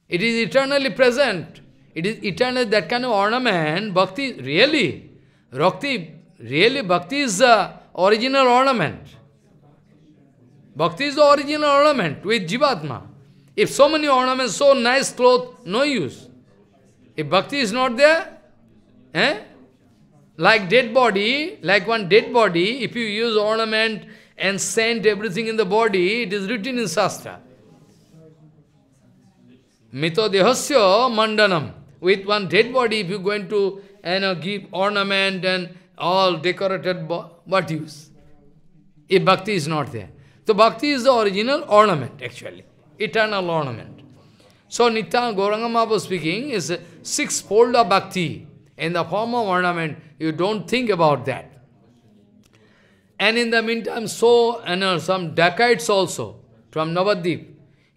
It is eternally present. It is eternal, that kind of ornament, bhakti, really, bhakti, really bhakti is the original ornament. Bhakti is the original ornament with Jivatma. If so many ornaments, so nice clothes, no use. If bhakti is not there, eh? like dead body, like one dead body, if you use ornament, and saint, everything in the body, it is written in Shastra. Mito dehasya mandanam. With one dead body, if you going to you know, give ornament and all decorated, what use? If bhakti is not there. So bhakti is the original ornament, actually. Eternal ornament. So Nitya was speaking is six-fold of bhakti in the form of ornament. You don't think about that. And in the meantime, so you know, some decades also from Navadip,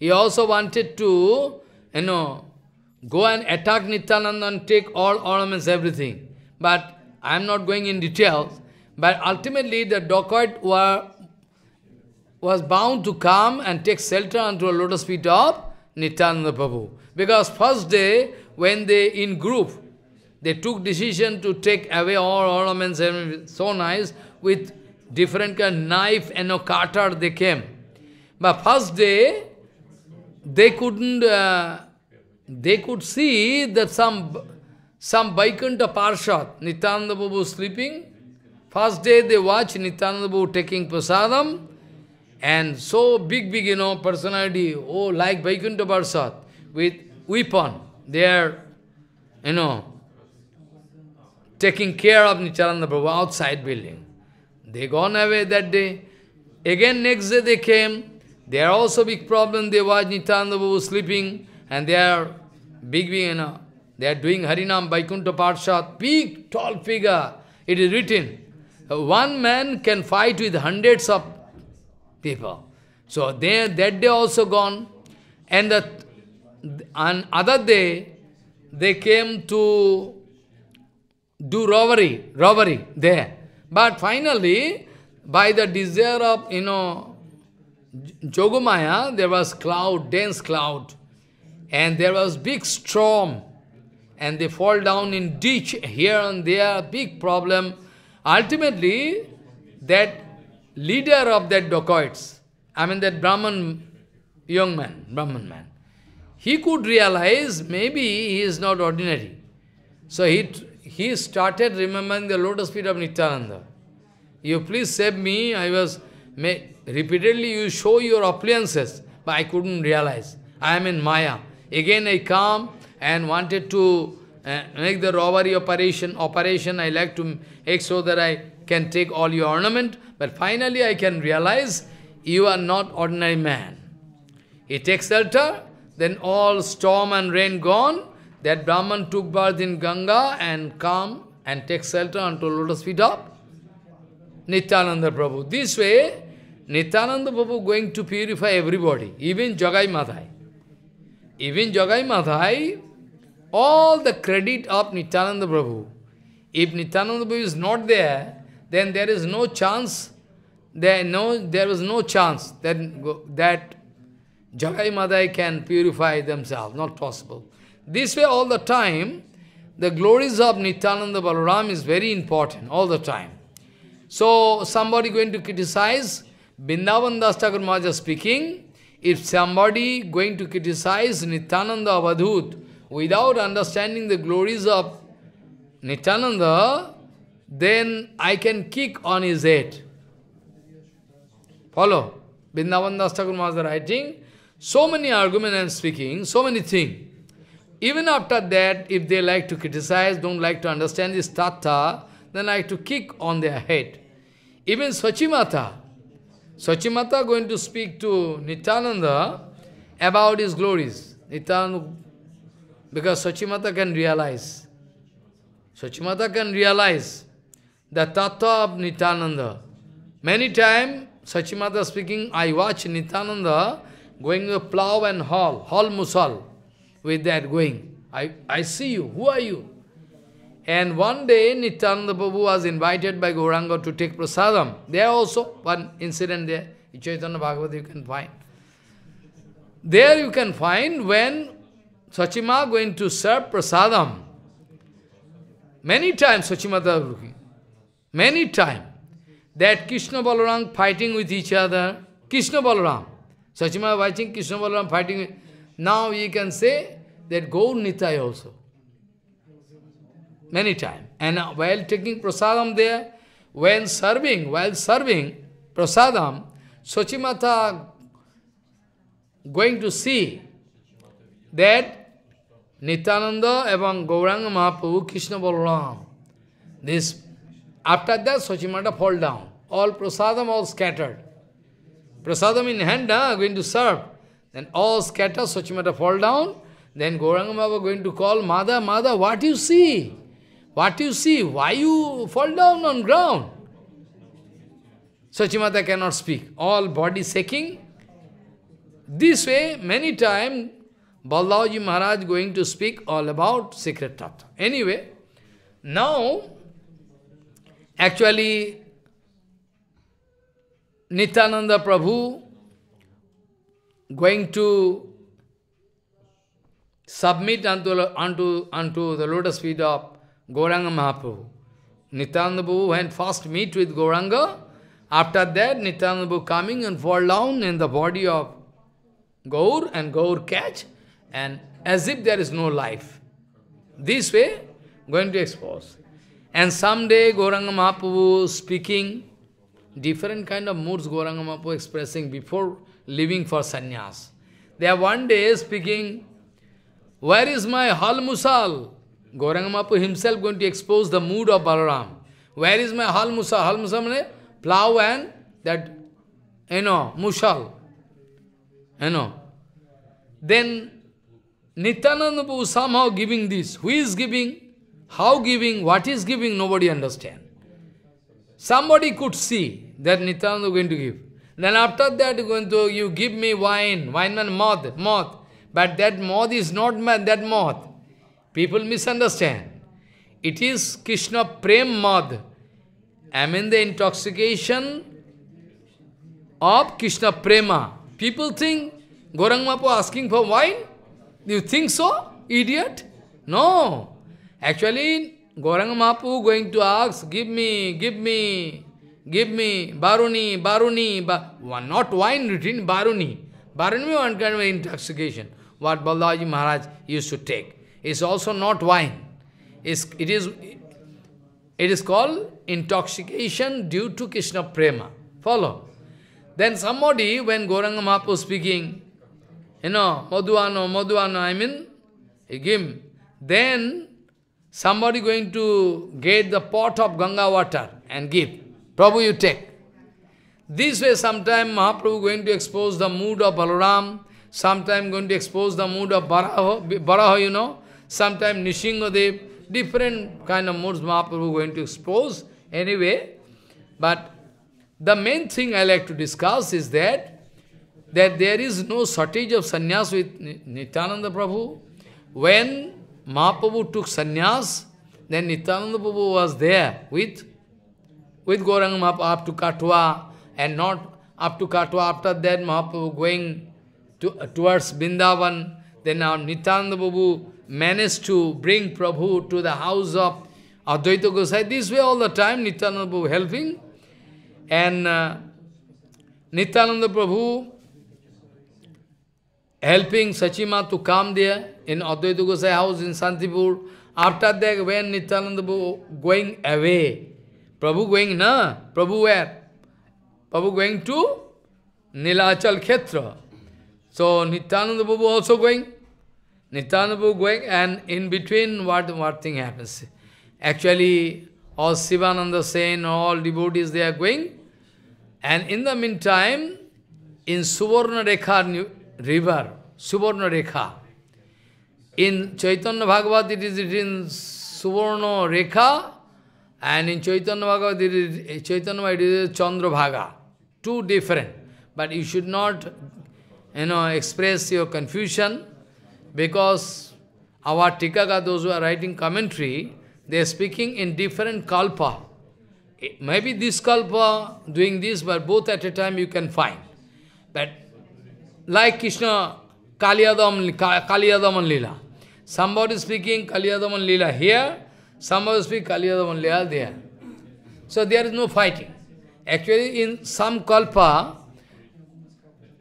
he also wanted to, you know, go and attack Nityananda and take all ornaments, everything. But I am not going in details. But ultimately, the dacoit were was bound to come and take shelter under a lotus feet of Nityananda Prabhu. Because first day, when they in group, they took decision to take away all ornaments and so nice with different kind of knife and a cutter they came. But first day, they couldn't, uh, they could see that some, some Vaikuntha Parshat, Nityananda Babu sleeping. First day they watch Nityananda Babu taking prasadam, and so big, big, you know, personality, oh, like Vaikuntha Parshat, with weapon. They are, you know, taking care of Nityananda Babu outside building. They gone away that day. Again next day they came. There are also big problem. They was Nityananda Babu sleeping and they are big, big, you know. They are doing Harinam, Vaikuntha Parshat, big, tall figure. It is written. One man can fight with hundreds of people. So they, that day also gone. And the, on other day, they came to do robbery, robbery there. But finally, by the desire of, you know, Jogomaya, there was cloud, dense cloud, and there was big storm, and they fall down in ditch here and there, big problem. Ultimately, that leader of that dacoits, I mean that Brahman young man, Brahman man, he could realize maybe he is not ordinary. So he he started remembering the lotus feet of Nityananda. You please save me, I was, repeatedly you show your appliances, but I couldn't realize. I am in Maya. Again I come and wanted to uh, make the robbery operation, operation I like to make so that I can take all your ornament, but finally I can realize you are not ordinary man. He takes shelter, then all storm and rain gone, that Brahman took birth in Ganga and come and take shelter unto lotus feet of Nityananda Prabhu. This way, Nityananda Prabhu going to purify everybody, even Jagai Madhai. Even Jagai Madhai, all the credit of Nityananda Prabhu. If Nityananda Prabhu is not there, then there is no chance, there, no, there was no chance that, that Jagai Madhai can purify themselves, not possible. This way all the time, the glories of Nityananda Balaram is very important all the time. So somebody going to criticize, Bindavan Das speaking, if somebody going to criticize Nityananda Avadhut without understanding the glories of Nityananda, then I can kick on his head. Follow? Bindavan Das Maharaj writing, so many arguments and speaking, so many things. Even after that, if they like to criticize, don't like to understand this tattva, then I have to kick on their head. Even Swachimata, Swachimata going to speak to Nityananda about his glories. Nityananda, because Swachimata can realize. Swachimata can realize the tattva of Nityananda. Many times, Swachimata speaking, I watch Nityananda going to plow and haul, haul musal with that going. I, I see you. Who are you? And one day, Nityananda Prabhu was invited by Gauranga to take prasadam. There also, one incident there, Chaitanya Bhagavad you can find. There you can find when Sachima going to serve prasadam. Many times Sachimata looking. Many times. That Krishna Balaram fighting with each other. Krishna Balaram. Sachima watching Krishna Balaram fighting now you can say that Gaur Nitai also. Many times. And while taking prasadam there, when serving, while serving prasadam, Sochimata going to see that Nityananda and Gauranga Mahaprabhu, Krishna Balaram, this, after that Sochimata fall down. All prasadam all scattered. Prasadam in hand, huh, ah, going to serve. Then all scatter, Swachimata fall down. Then Gauranga Baba going to call, Mother, Mother, what you see? What you see? Why you fall down on ground? Swachimata cannot speak. All body shaking. This way, many times, Balaji Maharaj going to speak all about secret tattva. Anyway, now, actually, Nityananda Prabhu going to submit unto, unto, unto the lotus feet of Gauranga Mahaprabhu. Nityananda went first meet with Gauranga. After that, Nityananda coming and fall down in the body of Gaur and Gaur catch and as if there is no life. This way, going to expose. And someday Gauranga Mahaprabhu speaking different kind of moods Gauranga Mahaprabhu expressing before living for sannyas. They are one day speaking, where is my hal musal? Gaurangamapu himself going to expose the mood of Balaram. Where is my hal musal? Hal musal means plow and that, you know, musal. You know. Then Nityananda somehow giving this. Who is giving? How giving? What is giving? Nobody understand. Somebody could see that Nityananda going to give. Then after that, you going to you give me wine, wine and moth, moth. But that moth is not that moth. People misunderstand. It is Krishna Prem moth. I mean the intoxication of Krishna Prema. People think Gorang Mapo asking for wine? You think so, idiot? No. Actually, Gorang Mapu going to ask, give me, give me give me Baruni, Baruni, ba not wine written, Baruni. Baruni one kind of intoxication, what Balaji Maharaj used to take. is also not wine. It's, it, is, it is called intoxication due to Krishna Prema. Follow? Then somebody, when Goranga Mahaprabhu speaking, you know, Madhuano, Madhuano, I mean, him. Then somebody going to get the pot of Ganga water and give. Prabhu, you take. This way, sometime Mahaprabhu going to expose the mood of Balaram, sometime going to expose the mood of Baraha, you know, sometime Nishingadev, different kind of moods Mahaprabhu going to expose anyway. But the main thing I like to discuss is that that there is no shortage of sannyas with Nityananda Prabhu. When Mahaprabhu took sannyas, then Nityananda Prabhu was there with with Gauranga Mahaprabhu up to Katwa and not up to Katwa. After that, Mahaprabhu going to, uh, towards Bindavan. Then now Nityananda Babu managed to bring Prabhu to the house of Advaita Gosai. This way all the time, Nityananda Babu helping. And uh, Nityananda Prabhu helping Sachima to come there in Advaita Gosai house in Santipur. After that, when Nityananda Babu going away, Prabhu going na? Prabhu where? Prabhu going to Nilachal Khetra. So Nityananda Prabhu also going. Nityananda Prabhu going and in between what, what thing happens? Actually, all Sivananda Sen, all devotees, they are going. And in the meantime, in Suvarna river, Suvarna In Chaitanya Bhagavad, it is written Suvarna and in Chaitanya Bhagavad, there is eh, Chaitanya Bhagavad, it is Chandrabhaga. Two different. But you should not, you know, express your confusion because our Tikaka, those who are writing commentary, they are speaking in different kalpa. Eh, maybe this kalpa doing this, but both at a time you can find. But like Krishna, Kaliyadaman, Kaliyadaman Lila. Somebody speaking Kaliyadaman Lila here, some of us speak Kaliyada only are there. So there is no fighting. Actually, in some kalpa,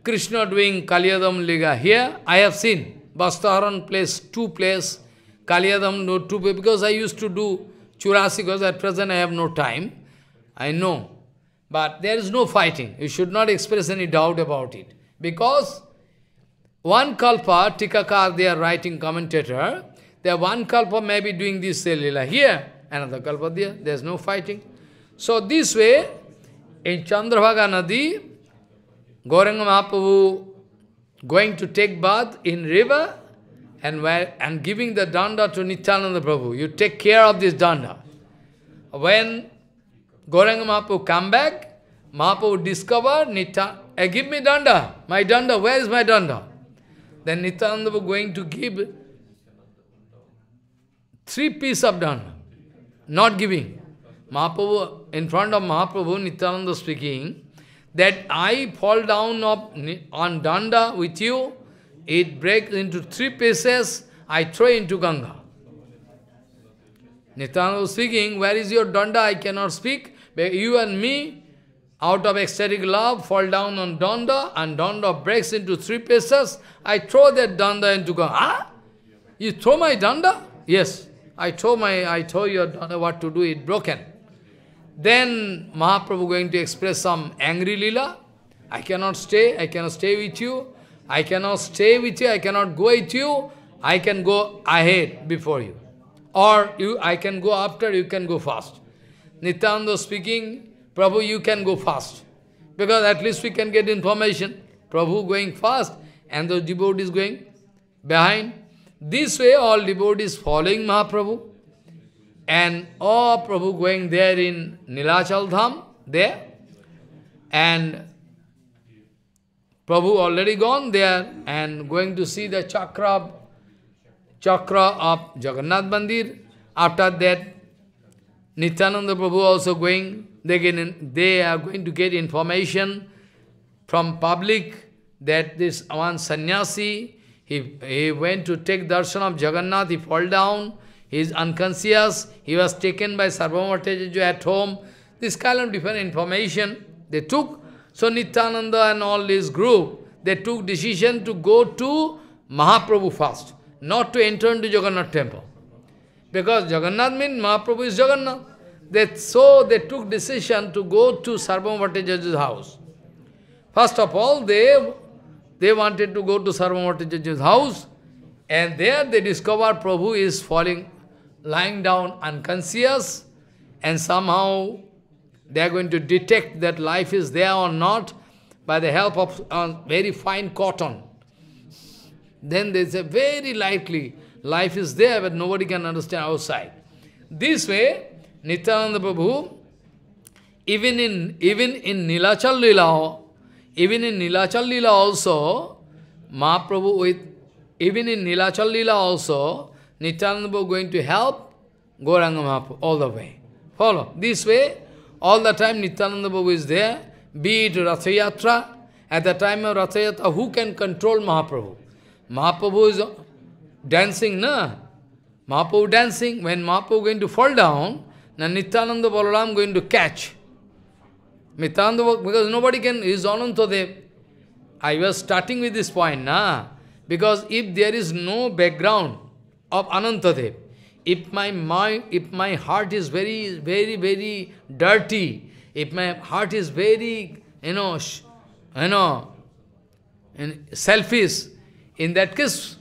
Krishna doing Kaliyadam Liga. Here, I have seen Bastaharan place, two place, Kaliyadam no two place, because I used to do Churasi, because at present I have no time. I know. But there is no fighting. You should not express any doubt about it. Because one kalpa, Tikakar, they are writing commentator, there one kalpa may be doing this lila here, another kalpa there. There's no fighting. So this way, in Chandrabhaga Nadi, Gauranga Mahaprabhu going to take bath in river and where, and giving the danda to Nityananda Prabhu. You take care of this danda. When Gauranga Mahaprabhu come back, Mahaprabhu discover Nitya, hey, eh, give me danda, my danda, where is my danda? Then Nityananda Prabhu going to give Three pieces of danda, not giving. Mahaprabhu, in front of Mahaprabhu, Nityananda speaking, that I fall down of, on Danda with you, it breaks into three pieces, I throw into Ganga. Nityananda speaking, where is your Danda? I cannot speak. you and me, out of ecstatic love, fall down on Danda, and Danda breaks into three pieces. I throw that Danda into Ganga. Ah, You throw my Danda? Yes. I told my, I told you, don't know what to do, It's broken. Then Mahaprabhu going to express some angry lila. I cannot stay, I cannot stay with you. I cannot stay with you, I cannot go with you. I can go ahead before you. Or you, I can go after, you can go fast. Nityananda speaking, Prabhu, you can go fast. Because at least we can get information. Prabhu going fast and the devotee is going behind. This way all devotees following Mahaprabhu and all Prabhu going there in Nilachal Dham, there. And Prabhu already gone there and going to see the chakra, chakra of Jagannath Mandir. After that, Nityananda Prabhu also going, they, get they are going to get information from public that this one sannyasi he, he went to take darshan of Jagannath, he fell down, he is unconscious, he was taken by Sarvamatajaja at home. This kind of different information they took. So Nityananda and all this group, they took decision to go to Mahaprabhu first, not to enter into Jagannath temple. Because Jagannath means Mahaprabhu is Jagannath. They, so they took decision to go to Sarvamatajaja's house. First of all, they they wanted to go to Sarvamataji's house, and there they discover Prabhu is falling, lying down unconscious, and somehow they are going to detect that life is there or not by the help of uh, very fine cotton. Then they say, very likely, life is there, but nobody can understand outside. This way, Nityananda Prabhu, even in, even in Nilachal even in Nilachal Lila also, Mahaprabhu with, even in Nilachal Lila also, Nityananda going to help Gauranga Mahaprabhu all the way. Follow. This way, all the time Nityananda Babu is there, be it Ratha Yatra. At the time of Ratha Yatra, who can control Mahaprabhu? Mahaprabhu is dancing, na? Mahaprabhu dancing. When Mahaprabhu going to fall down, then Nityananda Balaram going to catch because nobody can, is Anantadev. I was starting with this point, na? Because if there is no background of Anantadev, if my mind, if my heart is very, very, very dirty, if my heart is very, you know, you know, and selfish, in that case,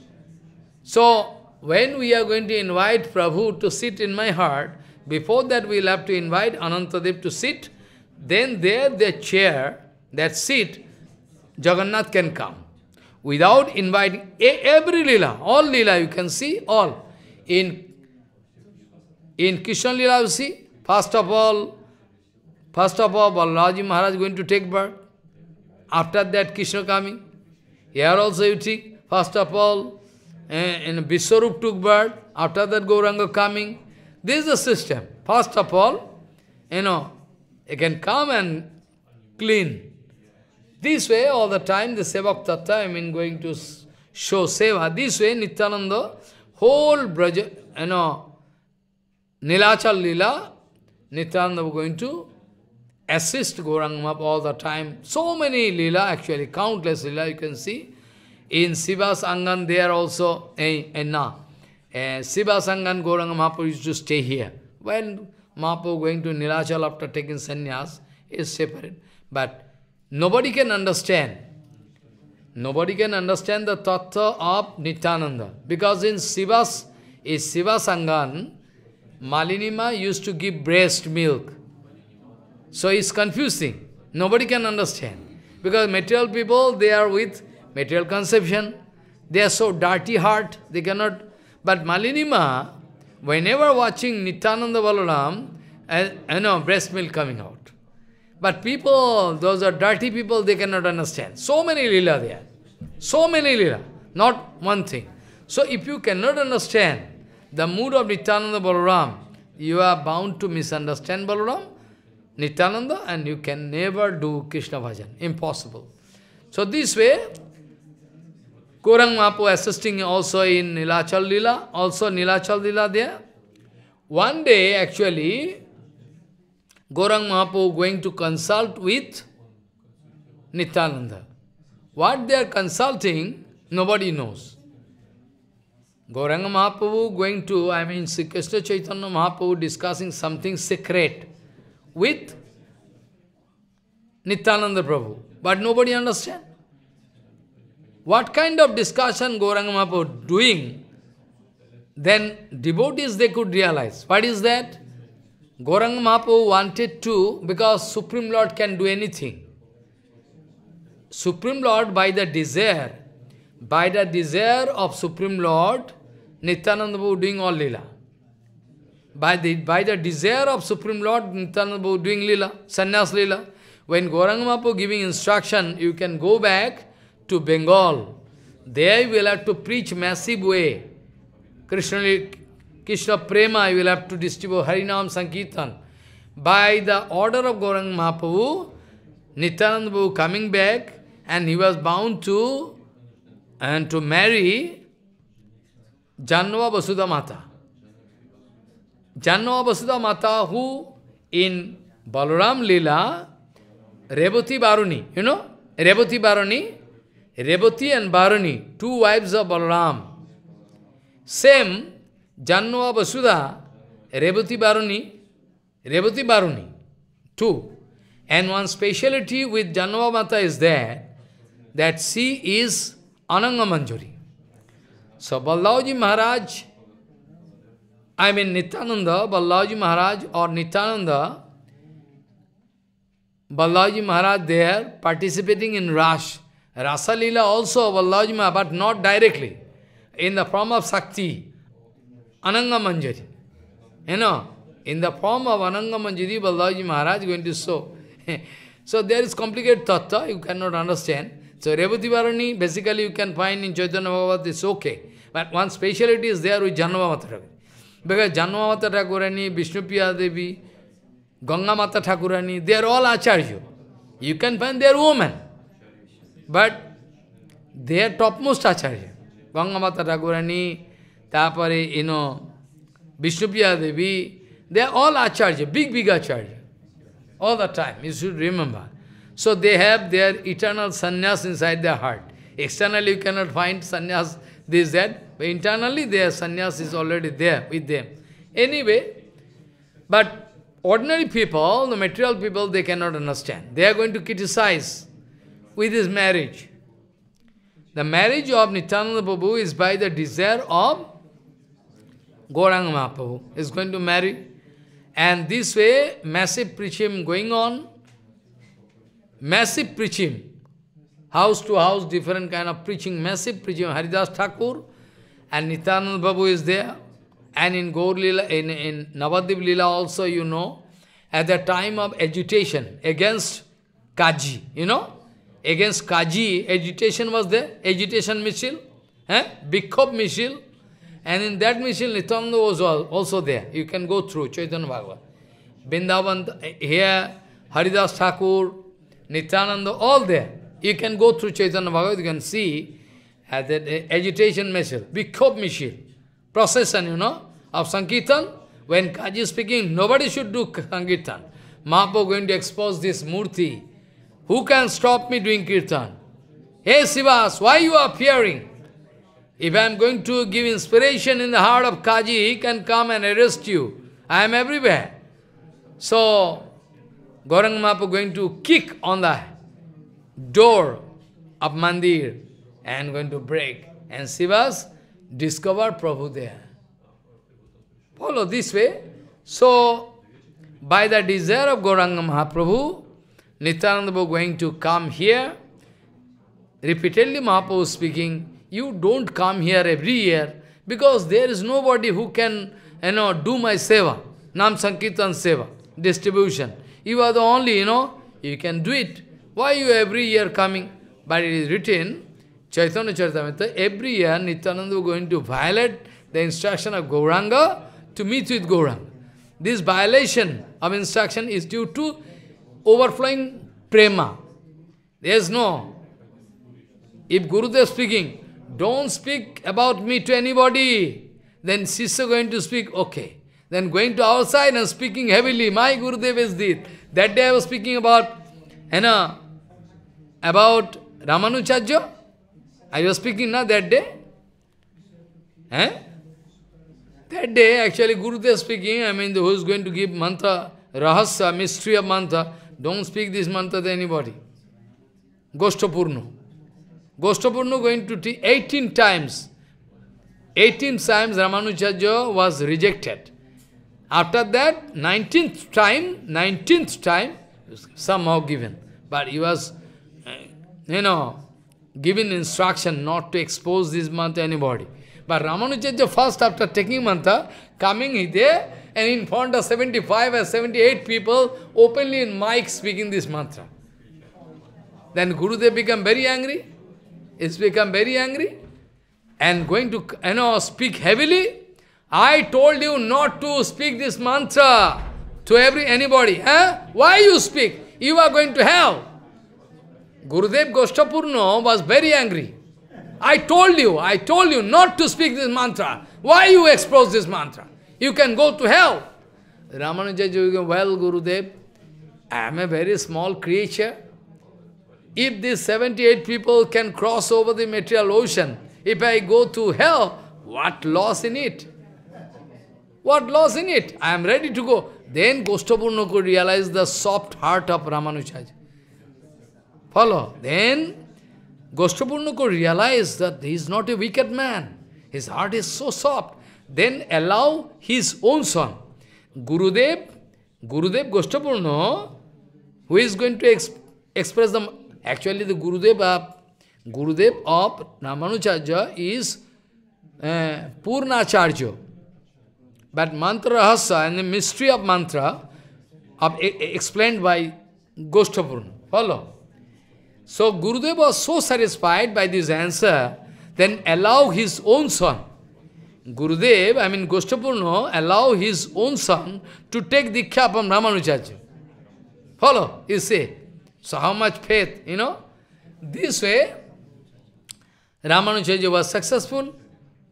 so when we are going to invite Prabhu to sit in my heart, before that we'll have to invite Anantadev to sit then there, the chair, that seat, Jagannath can come. Without inviting, every lila, all lila you can see, all. In, in Krishna lila you see, first of all, first of all, Balaji Maharaj going to take birth. After that, Krishna coming. Here also you see, first of all, in eh, Vishwarup took birth, after that Gauranga coming. This is the system. First of all, you know, they can come and clean. This way, all the time, the Sevak Tattva, I mean, going to show Seva. This way, Nityananda, whole Braja, you know, Nilachal Lila, Nityananda going to assist Gauranga all the time. So many Lila, actually, countless Lila, you can see. In Siva's Angan, there also, eh, eh, nah. Uh, eh, Siva Sangan Gauranga Mahaprabhu used to stay here. When Mahaprabhu going to Nilachal after taking sannyas is separate. But nobody can understand. Nobody can understand the tattva of Nityananda. Because in Siva's, in Siva Sangam, Malinima used to give breast milk. So it's confusing. Nobody can understand. Because material people, they are with material conception. They are so dirty heart, they cannot. But Malinima, whenever watching Nityananda Balaram, uh, you know breast milk coming out. But people, those are dirty people, they cannot understand. So many lila there. So many lila. Not one thing. So if you cannot understand the mood of Nityananda Balaram, you are bound to misunderstand Balaram, Nityananda, and you can never do Krishna bhajan. Impossible. So this way, Gorang Mahaprabhu assisting also in Nilachal Lila, also Nilachal Lila there. One day, actually, Gorang mahapu going to consult with Nityananda. What they are consulting, nobody knows. Gorang Mahaprabhu going to, I mean, Sri Krishna Chaitanya Mahaprabhu discussing something secret with Nityananda Prabhu. But nobody understand. What kind of discussion Gauranga Mahaprabhu doing, then devotees they could realize. What is that? Gauranga Mahaprabhu wanted to, because Supreme Lord can do anything. Supreme Lord by the desire, by the desire of Supreme Lord, Nityananda Babu doing all lila. By the, by the desire of Supreme Lord, Nityananda Babu doing lila, sannyas lila. When Gauranga Mahaprabhu giving instruction, you can go back to Bengal. There I will have to preach massive way. Krishna, Krishna Prema, I will have to distribute Harinam Sankirtan. By the order of Gaurang Mahaprabhu, Nityananda coming back, and he was bound to and to marry Janva Vasudha Mata. Janva Mata, who in Balaram Lila, Revati Baruni, you know, Revati Baruni, Rebati and Bharani, two wives of Balaram. Same, Jannu Vasuda, Revati Bharani, Revati Bharani, two. And one speciality with Jannu Mata is there, that she is Ananga Manjuri. So Balaji Maharaj, I mean Nityananda, Balaji Maharaj or Nityananda, Balaji Maharaj there participating in Rash, Rasa Leela also of Allahjima, but not directly, in the form of Sakti, Ananga Manjari. You know, in the form of Ananga Manjari, Balaji Maharaj is going to show. [laughs] so there is complicated tattva, you cannot understand. So Revati Varani, basically you can find in Chaitanya Bhagavat, it's okay. But one speciality is there with Janmavata Thakur. Because Janmavata Thakurani, Vishnupriya Devi, Ganga Mata Thakurani, they are all Acharya. You can find their woman. But they are topmost acharya. Gangamata Ragurani, Tapare, you know, Vishnupriya Devi, they are all acharya, big, big acharya. All the time, you should remember. So they have their eternal sannyas inside their heart. Externally you cannot find sannyas, this, that, but internally their sannyas is already there with them. Anyway, but ordinary people, the material people, they cannot understand. They are going to criticize with his marriage. The marriage of Nityananda Prabhu is by the desire of Gauranga Mahaprabhu. Is going to marry. And this way, massive preaching going on. Massive preaching. House to house, different kind of preaching. Massive preaching. Haridas Thakur and Nityananda Prabhu is there. And in Gaur Lila, in, in Navadip Lila also, you know, at the time of agitation against Kaji, you know, Against Kaji, agitation was there, agitation missile, eh? cop missile. And in that missile, Nityananda was also there. You can go through Chaitanya Bhagavat. Vrindavan, here, Haridas Thakur, Nityananda, all there. You can go through Chaitanya Bhagavat, you can see uh, that uh, agitation missile, cop missile, procession, you know, of Sankirtan. When Kaji is speaking, nobody should do Sankirtan. Mahaprabhu going to expose this Murti who can stop me doing kirtan? Hey Sivas, why you are fearing? If I am going to give inspiration in the heart of Kaji, he can come and arrest you. I am everywhere. So, Gaurang Mahaprabhu going to kick on the door of Mandir and going to break. And Sivas discover Prabhu there. Follow this way. So, by the desire of Gauranga Mahaprabhu, Nityananda Babu going to come here. Repeatedly Mahaprabhu was speaking, you don't come here every year because there is nobody who can, you know, do my seva, Nam Sankirtan seva, distribution. You are the only, you know, you can do it. Why you every year coming? But it is written, Chaitanya Charitamrita, every year Nityananda was going to violate the instruction of Gauranga to meet with Gauranga. This violation of instruction is due to overflowing prema. There is no. If Gurudev speaking, don't speak about me to anybody, then Sisya going to speak, okay. Then going to outside and speaking heavily, my Gurudev is this. That day I was speaking about, you know, about Ramanujacharya. I was speaking now that day. Eh? That day, actually, Gurudev speaking, I mean, who is going to give mantra, rahasya, mystery of mantra. Don't speak this mantra to anybody. Gostopurno, Gostopurno going to teach 18 times. 18 times Ramanujaja was rejected. After that, 19th time, 19th time, somehow given. But he was, eh, you know, given instruction not to expose this mantra to anybody. But Ramanujaja first, after taking mantra, coming there, and in front of 75 or 78 people, openly in mic speaking this mantra. Then Gurudev become very angry. He's become very angry. And going to, you know, speak heavily. I told you not to speak this mantra to every anybody. Huh? Why you speak? You are going to hell. Gurudev Goshtapurno was very angry. I told you, I told you not to speak this mantra. Why you expose this mantra? You can go to hell. Ramanuja, well, Gurudev, I am a very small creature. If these 78 people can cross over the material ocean, if I go to hell, what loss in it? What loss in it? I am ready to go. Then Goshtapurna could realize the soft heart of Ramanujaji. Follow. Then Goshtapurna could realize that he is not a wicked man. His heart is so soft then allow his own son. Gurudev, Gurudev Goshtapurno, who is going to exp express them. Actually, the Gurudev of, Gurudev of Ramanucharya is uh, Purnacharya. But mantra rahasya and the mystery of mantra are explained by Goshtapurna. Follow? So Gurudev was so satisfied by this answer, then allow his own son Gurudev, I mean Goshtapurno, allow his own son to take Diksha from Ramanujaji. Follow, you see. So how much faith, you know? This way, Ramanujaji was successful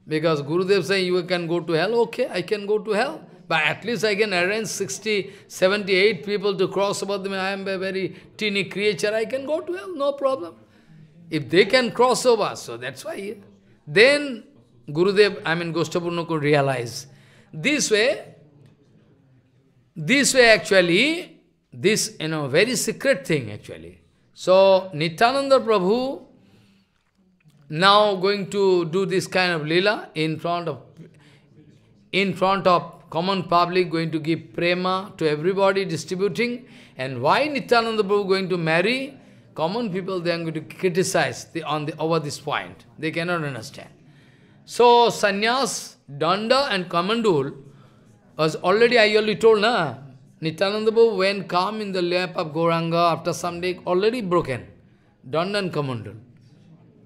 because Gurudev said, you can go to hell, okay, I can go to hell. But at least I can arrange 60, 78 people to cross over them. I am a very teeny creature. I can go to hell, no problem. If they can cross over, so that's why. Then Gurudev, I mean Goshtapurna could realize. This way, this way actually, this, you know, very secret thing actually. So, Nityananda Prabhu now going to do this kind of lila in front of, in front of common public, going to give prema to everybody, distributing. And why Nityananda Prabhu going to marry? Common people, they are going to criticize the, on the, over this point. They cannot understand. So, sannyas, danda and commandul was already, I already told, na? Nityananda when come in the lap of Goranga after some day, already broken. Danda and commandul.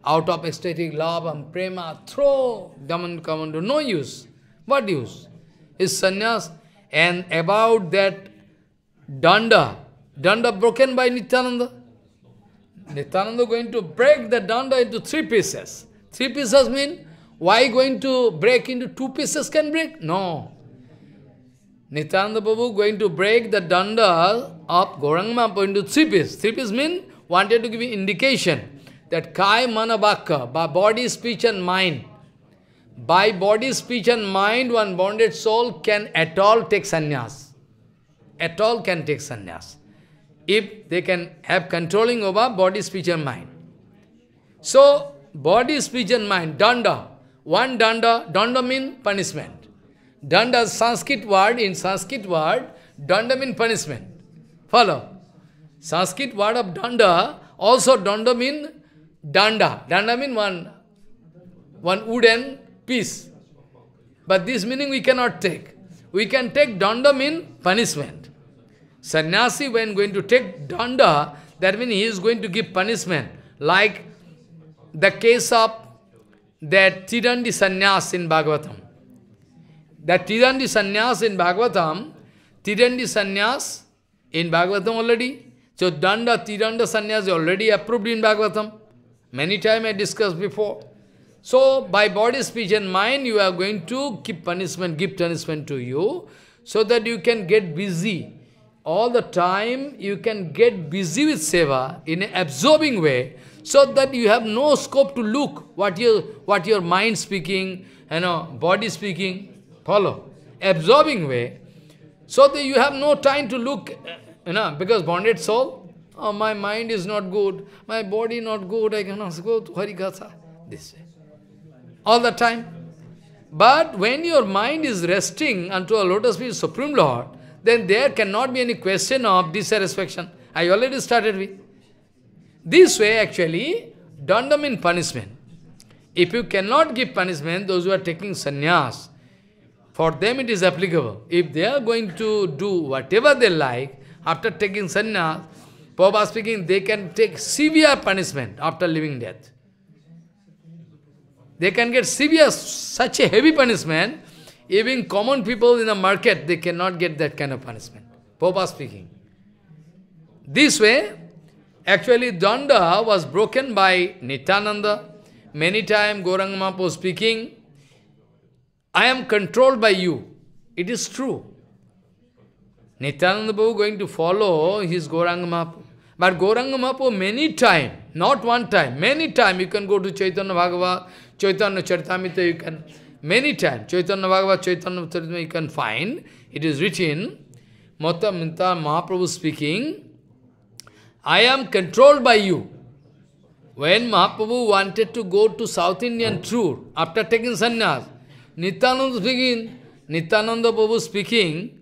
Out of ecstatic love and prema, throw Daman commandul. No use. What use? Is sannyas. And about that danda, danda broken by Nityananda. Nityananda going to break the danda into three pieces. Three pieces mean why going to break into two pieces can break? No. Nityananda Babu going to break the danda of Gorangma into three pieces. Three pieces mean wanted to give indication that Kai Manavaka, by body, speech and mind, by body, speech and mind, one bonded soul can at all take sannyas. At all can take sannyas. If they can have controlling over body, speech and mind. So, body, speech and mind, danda, one danda, danda means punishment. Danda is Sanskrit word, in Sanskrit word, danda means punishment. Follow? Sanskrit word of danda, also danda means danda. Danda means one, one wooden piece. But this meaning we cannot take. We can take danda means punishment. Sannyasi, when going to take danda, that means he is going to give punishment. Like the case of that Tirandi sannyas in Bhagavatam. That Tirandi sannyas in Bhagavatam, Tirandi sannyas in Bhagavatam already. So Danda, Tiranda sannyas already approved in Bhagavatam. Many times I discussed before. So by body, speech and mind, you are going to keep punishment, give punishment to you, so that you can get busy. All the time you can get busy with seva in an absorbing way, so that you have no scope to look what your, what your mind speaking, you know, body speaking, follow, absorbing way. So that you have no time to look, eh, you know, because bonded soul, oh, my mind is not good, my body not good, I cannot go to Harikatha, this way. All the time. But when your mind is resting unto a lotus feet Supreme Lord, then there cannot be any question of dissatisfaction. I already started with. This way actually, danda means punishment. If you cannot give punishment, those who are taking sannyas, for them it is applicable. If they are going to do whatever they like, after taking sannyas, Prabhupada speaking, they can take severe punishment after living death. They can get severe, such a heavy punishment, even common people in the market, they cannot get that kind of punishment. Prabhupada speaking. This way, Actually, Danda was broken by Nityananda. Many times Goranga Mahaprabhu speaking, I am controlled by you. It is true. Nityananda Prabhu going to follow his Goranga Mahaprabhu. But Goranga Mahaprabhu many times, not one time, many times you can go to Chaitanya Bhagavat, Chaitanya Charitamrita, you can, many times, Chaitanya Bhagavat, Chaitanya Charitamrita, you can find, it is written, Mata Minta Mahaprabhu speaking, I am controlled by you. When Mahaprabhu wanted to go to South Indian tour, after taking sannyas, Nityananda speaking, Nityananda Prabhu speaking,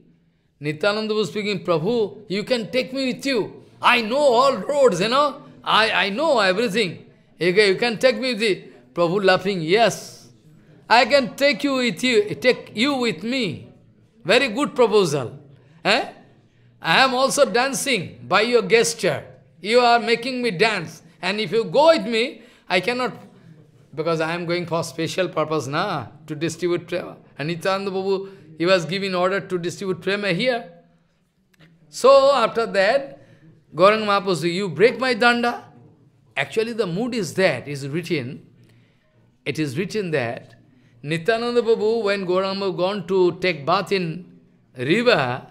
Nityananda Prabhu speaking, Prabhu, you can take me with you. I know all roads, you know. I, I know everything. You can, you can take me with you. Prabhu laughing, yes. I can take you with you, take you with me. Very good proposal. Eh? I am also dancing by your gesture. You are making me dance. And if you go with me, I cannot, because I am going for special purpose, na, to distribute prema. And Nityananda Babu, he was giving order to distribute prema here. So, after that, Gauranga Mahaprabhu you break my danda. Actually, the mood is that, is written, it is written that, Nityananda Babu, when Gauranga gone to take bath in river,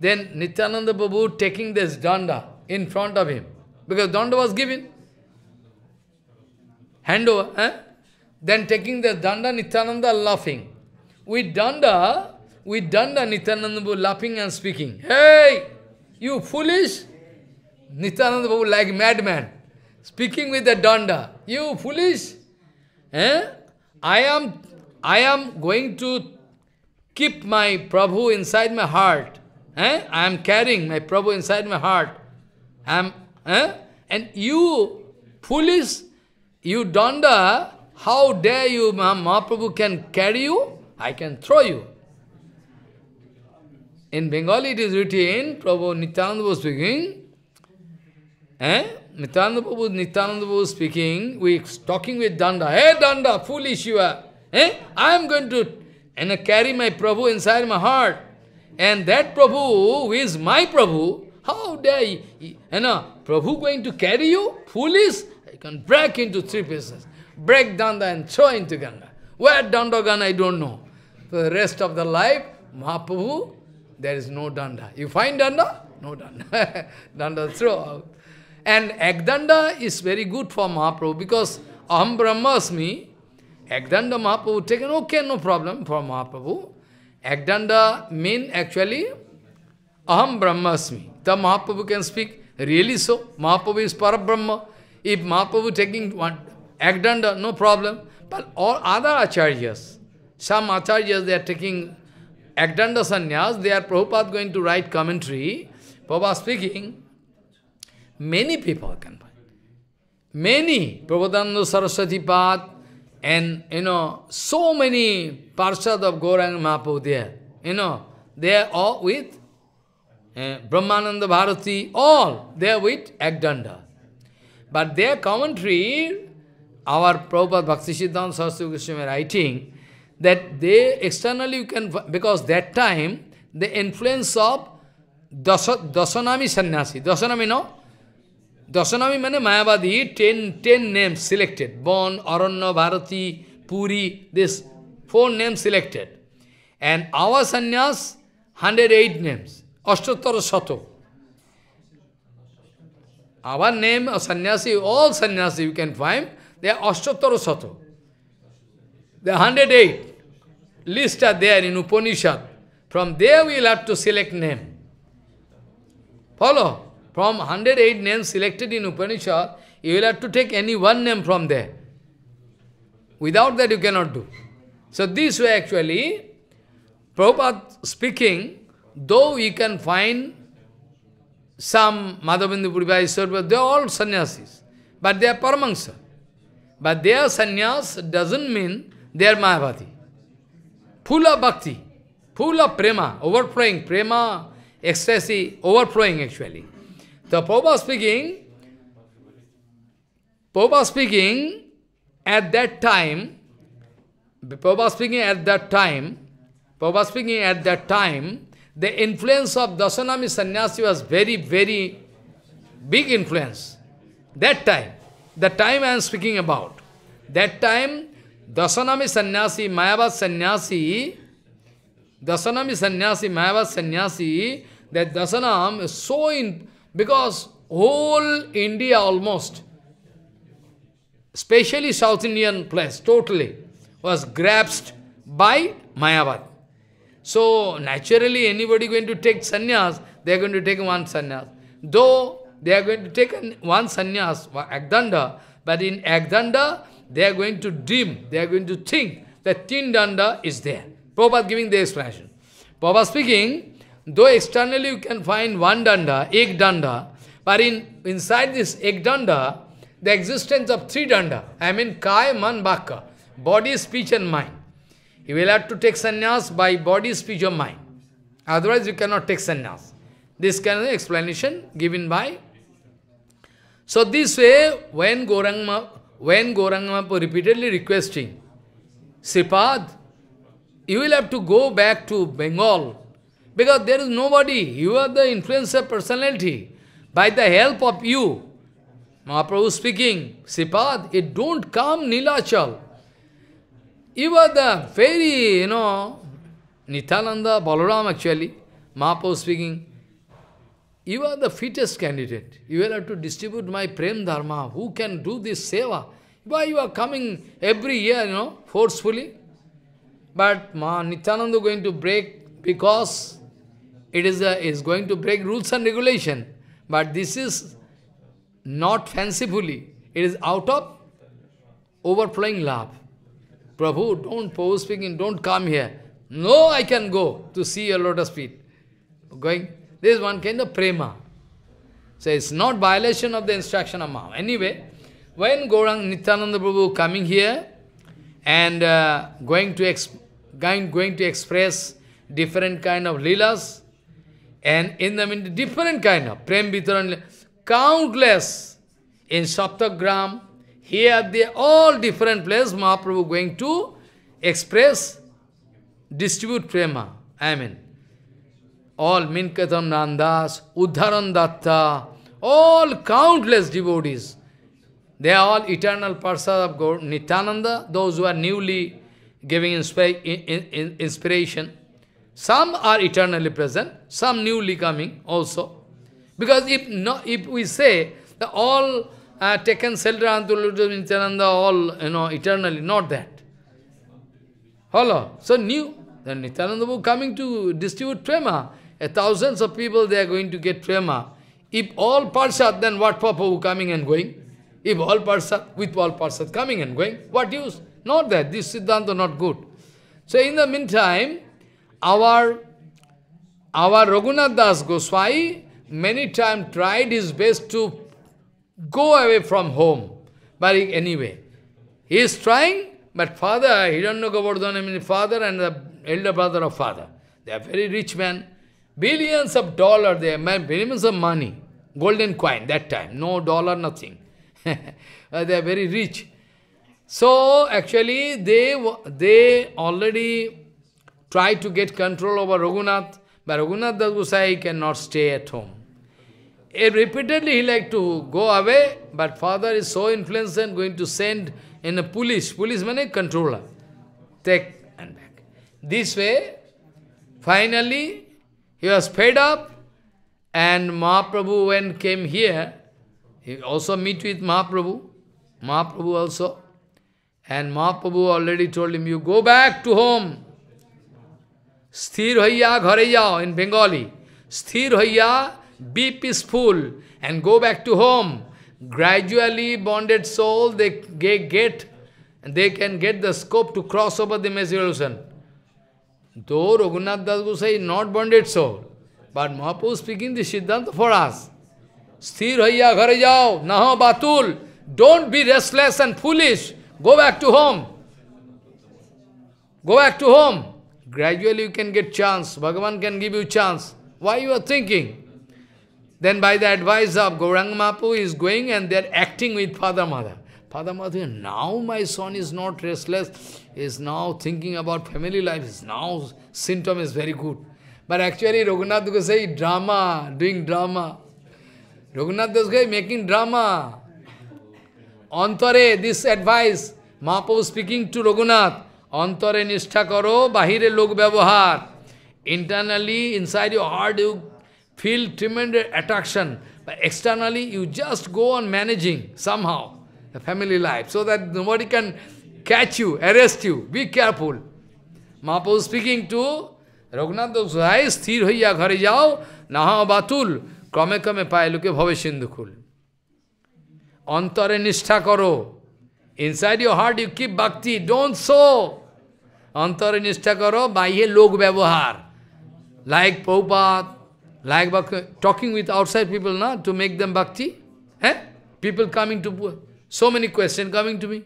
then Nityananda Babu taking this danda, in front of him, because danda was given. Handover, eh? Then taking the danda, Nityananda laughing. With danda, with danda, Nityananda Babu laughing and speaking. Hey, you foolish! Nityananda Babu like madman, speaking with the danda. You foolish! Eh? I am, I am going to keep my Prabhu inside my heart. Eh? I am carrying my Prabhu inside my heart am eh? And you, foolish, you danda, how dare you, Mahaprabhu can carry you? I can throw you. In Bengali it is written, Prabhu Nityananda was speaking, eh? Nityananda Prabhu, Nityananda Prabhu speaking, we talking with Danda, hey Danda, foolish you are, eh? I am going to and I carry my Prabhu inside my heart. And that Prabhu, who is my Prabhu, how dare you? You know, Prabhu going to carry you? Foolish? You can break into three pieces. Break Danda and throw into Ganga. Where Danda Ganga, I don't know. For the rest of the life, Mahaprabhu, there is no Danda. You find Danda? No Danda. [laughs] danda throw out. And agdanda is very good for Mahaprabhu because Aham Brahmasmi, Ekdanda Mahaprabhu taken, okay, no problem for Mahaprabhu. Agdanda mean actually Aham Brahmasmi. The Mahaprabhu can speak. Really so? Mahaprabhu is Parabrahma. If Mahaprabhu taking one Agdanda, no problem. But all other acharyas, some acharyas, they are taking Agdanda sannyas, they are Prabhupada going to write commentary. Prabhupada speaking, many people can find. Many, Prabhupada Saraswati Path, and, you know, so many parshad of Gauranga Mahaprabhu there. You know, they are all with Eh, Brahmananda Bharati, all, they are with Agdanda. But their commentary, our Prabhupada Bhakti Siddhanta Saraswati Krishna writing, that they externally you can, because that time, the influence of Dasanami Sannyasi, Dasanami no? Dasanami means Mayavadi, ten, names selected, Bon, Aranya, Bharati, Puri, this, four names selected. And our sannyas, 108 names. Ashtottara Our name, a sannyasi, all sannyasi you can find, they are Ashtottara The 108 list are there in Upanishad. From there we will have to select name. Follow? From 108 names selected in Upanishad, you will have to take any one name from there. Without that you cannot do. So this way actually, Prabhupada speaking, Though we can find some Madhavendu Purvaiswar, but they are all sannyasis. But they are paramangsa. But their sannyas doesn't mean they are Mahavati. Full of bhakti, full of prema, overflowing, prema, ecstasy, overflowing actually. The Prabhupada speaking, Prabhupada speaking, at that time, Prabhupada speaking at that time, Prabhupada speaking at that time, the influence of Dasanami Sannyasi was very, very big influence. That time, the time I am speaking about, that time Dasanami Sannyasi, Mayavad Sannyasi, Dasanami Sannyasi, Mayavad Sannyasi, that Dasanam is so in, because whole India almost, especially South Indian place, totally, was grasped by Mayavad. So naturally anybody going to take sannyas, they are going to take one sannyas. Though they are going to take one sannyas, agdanda, but in agdanda, they are going to dream, they are going to think that Tindanda is there. Prabhupada giving the explanation. Prabhupada speaking, though externally you can find one danda, ek danda, but in, inside this ek danda, the existence of three danda, I mean kaya, man, bhakka, body, speech and mind. You will have to take sannyas by body, speech or mind. Otherwise you cannot take sannyas. This kind of explanation given by. So this way, when Gorangma, when Gorangmapu repeatedly requesting, Sripad, you will have to go back to Bengal because there is nobody. You are the influencer personality. By the help of you, Mahaprabhu speaking, Sipad, it don't come Nilachal. He was the fairy, you know, Nithananda, Balaram actually, Mahaprabhu speaking, you are the fittest candidate. You will have to distribute my Prem Dharma. Who can do this seva? Why you are coming every year, you know, forcefully? But Ma Nityananda going to break because it is, a, is going to break rules and regulation. But this is not fancifully. It is out of overflowing love. Prabhu, don't Prabhu speaking, don't come here. No, I can go to see your lotus feet. Going, this one kind of prema. So it's not violation of the instruction of Maha. Anyway, when Gorang Nityananda Prabhu coming here and uh, going, to ex going, going to express different kind of lila's and in the mean different kind of prem countless in Saptagram, here they all different places Mahaprabhu going to express, distribute prema. I mean, all Minkatam Nandas, Uddharan Datta, all countless devotees. They are all eternal persons of God, Nityananda, those who are newly giving inspira inspiration. Some are eternally present, some newly coming also. Because if, no, if we say that all uh, taken shelter unto Lord Nityananda all, you know, eternally. Not that. Hello. So new. Then Nityananda Bhu coming to distribute prema. Uh, thousands of people, they are going to get prema. If all parsad, then what purpose coming and going? If all parsad, with all parsad coming and going, what use? Not that. This Siddhanta not good. So in the meantime, our our Raghunath Das Goswami many times tried his best to go away from home. But anyway, he is trying, but father, Hiranyagobardhan, I mean father and the elder brother of father, they are very rich men. Billions of dollars, they are billions of money, golden coin that time, no dollar, nothing. [laughs] Uh, they are very rich. So actually, they, they already tried to get control over Raghunath, but Raghunath Das Gosai cannot stay at home repeatedly he like to go away, but father is so influenced and going to send in a police. Police means controller. Take and back. This way, finally, he was fed up and Mahaprabhu when came here, he also meet with Mahaprabhu. Mahaprabhu also. And Mahaprabhu already told him, you go back to home. Sthir hoya ghare jao in Bengali. Sthir hoya be peaceful and go back to home. Gradually, bonded soul, they get, they can get the scope to cross over the material ocean. Though Raghunath Das Gosai is not bonded soul, but Mahaprabhu speaking the Siddhanta for us. Sthir haiya ghar jao, naho batul. Don't be restless and foolish. Go back to home. Go back to home. Gradually you can get chance. Bhagavan can give you chance. Why you are thinking? Then by the advice of Gaurang Mapu is going and they are acting with Father Mother. Father Mother, now my son is not restless, is now thinking about family life, is now symptom is very good. But actually Raghunath say drama, doing drama. Raghunath Gosai making drama. Antare, this advice, mapu speaking to Raghunath, Antare nishtha karo, bahire log vyavahar. Internally, inside your heart, you feel tremendous attraction. But externally, you just go on managing somehow the family life so that nobody can catch you, arrest you. Be careful. Mahaprabhu speaking to Raghunath Goswami, sthir hoiya ghare jao, naha batul, krame kame payaluke bhave sindhukul. Antare nishtha karo. Inside your heart you keep bhakti, don't sow. Antare nishtha karo, baiye log vyavahar. Like Prabhupada, like bhakti, talking with outside people now to make them bhakti. Eh? People coming to, so many questions coming to me.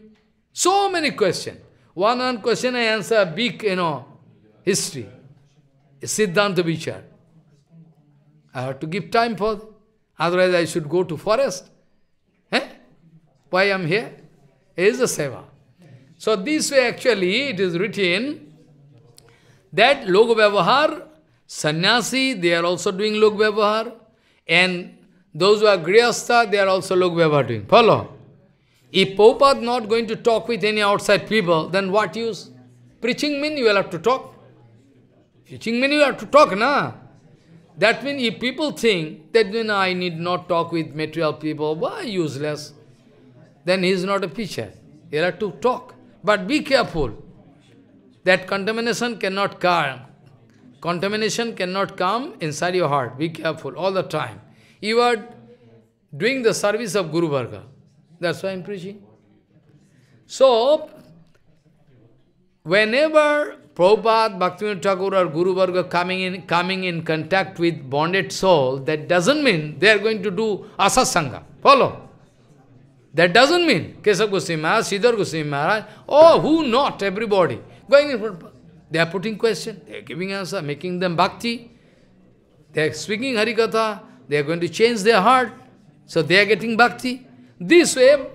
So many questions. One on question I answer big, you know, history. Siddhanta Vichar. I have to give time for it. Otherwise I should go to forest. Eh? Why I am here? It is a seva. So this way actually it is written that Logo Vyavahar Sannyasi, they are also doing lok And those who are grihastha, they are also lok doing. Follow? If Prabhupada not going to talk with any outside people, then what use? Preaching means you will have to talk. Preaching means you have to talk, na? That means if people think that you know, I need not talk with material people, why useless? Then he is not a preacher. You have to talk. But be careful. That contamination cannot come Contamination cannot come inside your heart. Be careful all the time. You are doing the service of Guru Bhargava. That's why I'm preaching. So, whenever Prabhupada, Bhaktivinoda Thakur or Guru Bhargava coming in, coming in contact with bonded soul, that doesn't mean they are going to do asasanga. Follow? That doesn't mean Kesab Goswami Maharaj, Siddhar Goswami Maharaj, oh, who not, everybody, going in front they are putting question, they are giving answer, making them bhakti. They are speaking Harikatha, they are going to change their heart. So they are getting bhakti. This way,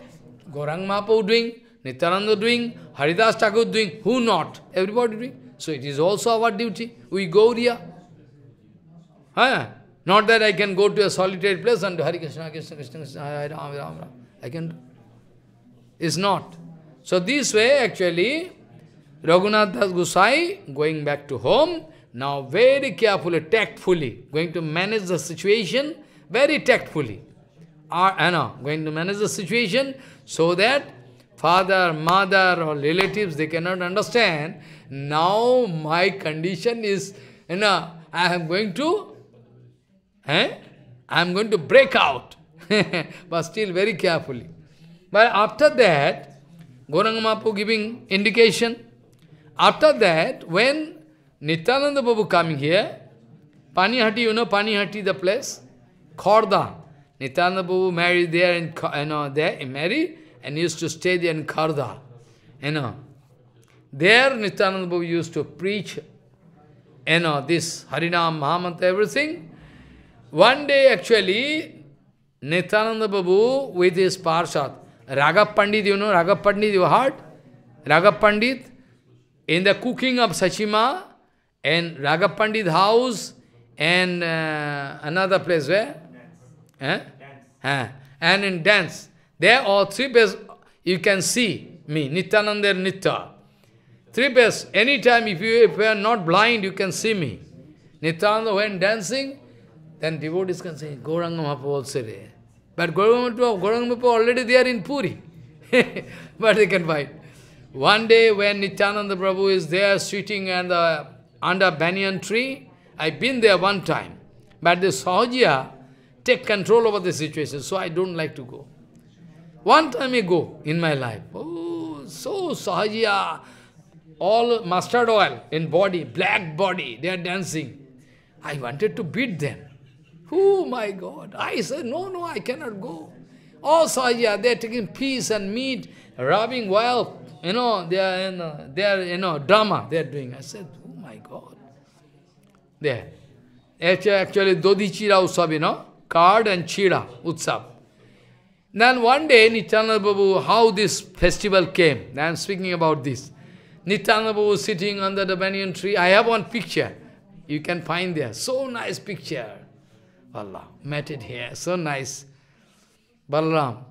Gorang Mahaprabhu doing, Nityananda doing, Haridas Thakur doing, who not? Everybody doing. So it is also our duty. We go here. Huh? Not that I can go to a solitary place and Hari Krishna, Krishna, Krishna, Krishna, Hare Ram, Ram, Ram. I can. It's not. So this way, actually, Raghunath Das Gosai going back to home, now very carefully, tactfully, going to manage the situation very tactfully. Are Anna uh, going to manage the situation so that father, mother or relatives, they cannot understand. Now my condition is, you know, I am going to, eh? I am going to break out. [laughs] but still very carefully. But after that, Gauranga Mahaprabhu giving indication, after that, when Nityananda Babu coming here, Panihati, you know Panihati, the place? Khorda. Nityananda Babu married there, and you know, there, married, and used to stay there in Khorda. You know. There, Nityananda Babu used to preach, you know, this Harinam, Mahamantra, everything. One day, actually, Nityananda Babu with his Parshat. Raga Pandit, you know Raga Pandit, you heard? Raga Pandit, in the cooking of Sachima and Ragapandit house and uh, another place where? Dance. Eh? dance. Eh. And in dance. There are three places you can see me, Nityananda Nitya. Three places. anytime if you, if you are not blind, you can see me. Nityananda when dancing, then devotees can say, Gauranga Mahaprabhu also there. But Gauranga Mahaprabhu already there in Puri. [laughs] but they can buy. One day when Nityananda Prabhu is there sitting the, uh, under banyan tree, I've been there one time. But the Sahajiya take control over the situation, so I don't like to go. One time I go in my life. Oh, so Sahajiya, all mustard oil in body, black body, they are dancing. I wanted to beat them. Oh my God. I said, no, no, I cannot go. All Sahajiya, they are taking peace and meat, robbing wealth you know, they are, in, know, they are, you know, drama they are doing. I said, oh my God. There. Actually, Dodi Chira Utsav, you know, card and Chira Utsav. Then one day, Nityananda Babu, how this festival came, I am speaking about this. Nityananda Babu sitting under the banyan tree. I have one picture. You can find there. So nice picture. Allah, met it here. So nice. Balaram,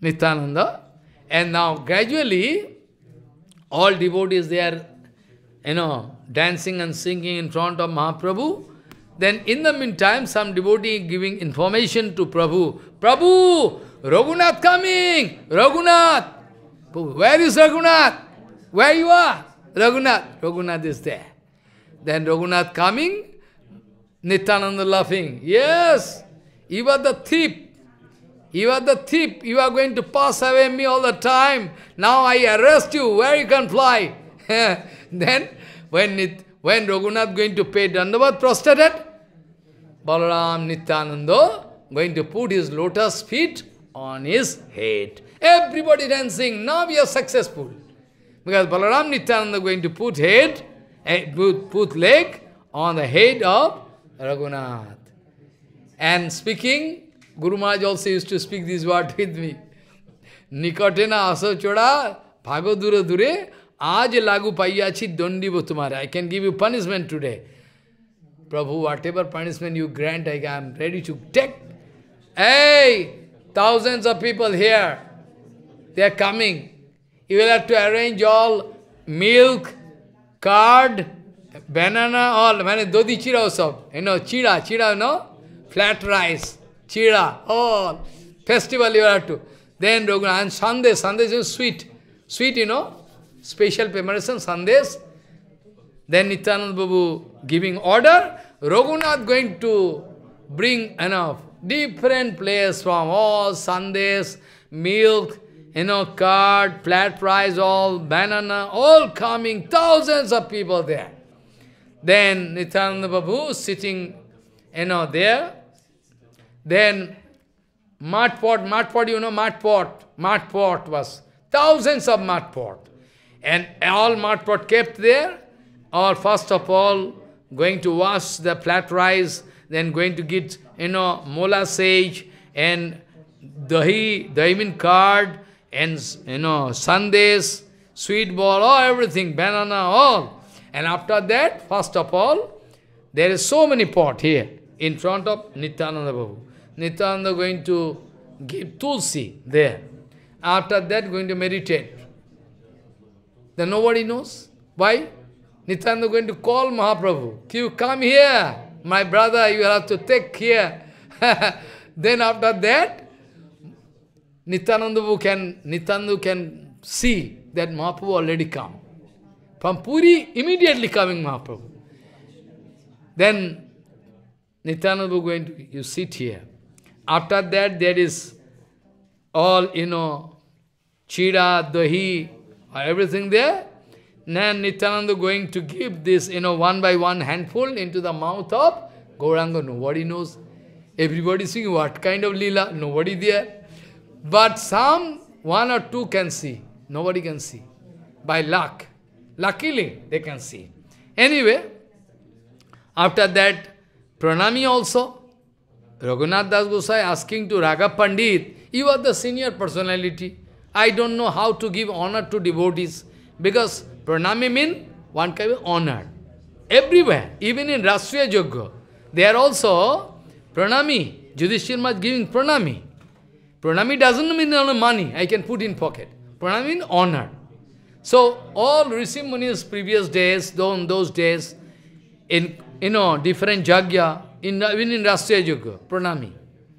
Nityananda. And now gradually, all devotees, they are, you know, dancing and singing in front of Mahaprabhu. Then in the meantime, some devotee giving information to Prabhu. Prabhu, Raghunath coming! Raghunath! Where is Raghunath? Where you are? Raghunath. Raghunath is there. Then Raghunath coming, Nityananda laughing. Yes, you are the thief. You are the thief. You are going to pass away me all the time. Now I arrest you. Where you can fly? [laughs] then, when it, when Raghunath going to pay Dandavat prostrated, Balaram Nityanando going to put his lotus feet on his head. Everybody dancing. Now we are successful. Because Balaram Nityananda going to put head, eh, put, put leg on the head of Raghunath. And speaking Guru Maharaj also used to speak these words with me. Nikatena asa choda, bhago dure dure, aj lagu payachi bo tumare. I can give you punishment today. Prabhu, whatever punishment you grant, I am ready to take. Hey, thousands of people here, they are coming. You will have to arrange all milk, card, banana, all, dodi chira also, you know, chira, chira, no? Flat rice. Chira, all. Festival you have to. Then roguna and Sandesh, Sandesh is sweet. Sweet, you know, special preparation, Sandesh. Then Nityanand Babu giving order, Raghunath going to bring enough different players from all Sandesh, milk, you know, card, flat price, all, banana, all coming, thousands of people there. Then Nityananda Babu sitting, you know, there, then mud pot, mud pot, you know mud pot, mud pot was thousands of mud pot. And all mud pot kept there, or first of all, going to wash the flat rice, then going to get, you know, mola sage and dahi, dahi mean and, you know, sandesh, sweet ball, all oh, everything, banana, all. And after that, first of all, there is so many pot here in front of Nityananda Babu. Nityananda going to give Tulsi there. After that, going to meditate. Then nobody knows. Why? Nityananda going to call Mahaprabhu. You come here, my brother, you have to take care. [laughs] then after that, Nityananda can, Nityananda can see that Mahaprabhu already come. From Puri, immediately coming Mahaprabhu. Then Nityananda going to, you sit here. After that, there is all, you know, chira, dahi, everything there. Then Nityananda going to give this, you know, one by one handful into the mouth of Gauranga. Nobody knows. Everybody seeing what kind of lila. Nobody there. But some, one or two can see. Nobody can see. By luck. Luckily, they can see. Anyway, after that, pranami also. Raghunath Das Gosai asking to Raga Pandit, you are the senior personality. I don't know how to give honor to devotees because pranami means one can be honored. Everywhere, even in Rastriya Yoga, they are also pranami. Yudhishthira Maharaj giving pranami. Pranami doesn't mean money, I can put in pocket. Pranami means honor. So, all Rishi Muni's previous days, those days, in, you know, different jagya, in, even in Rastriya Yoga, Pranami.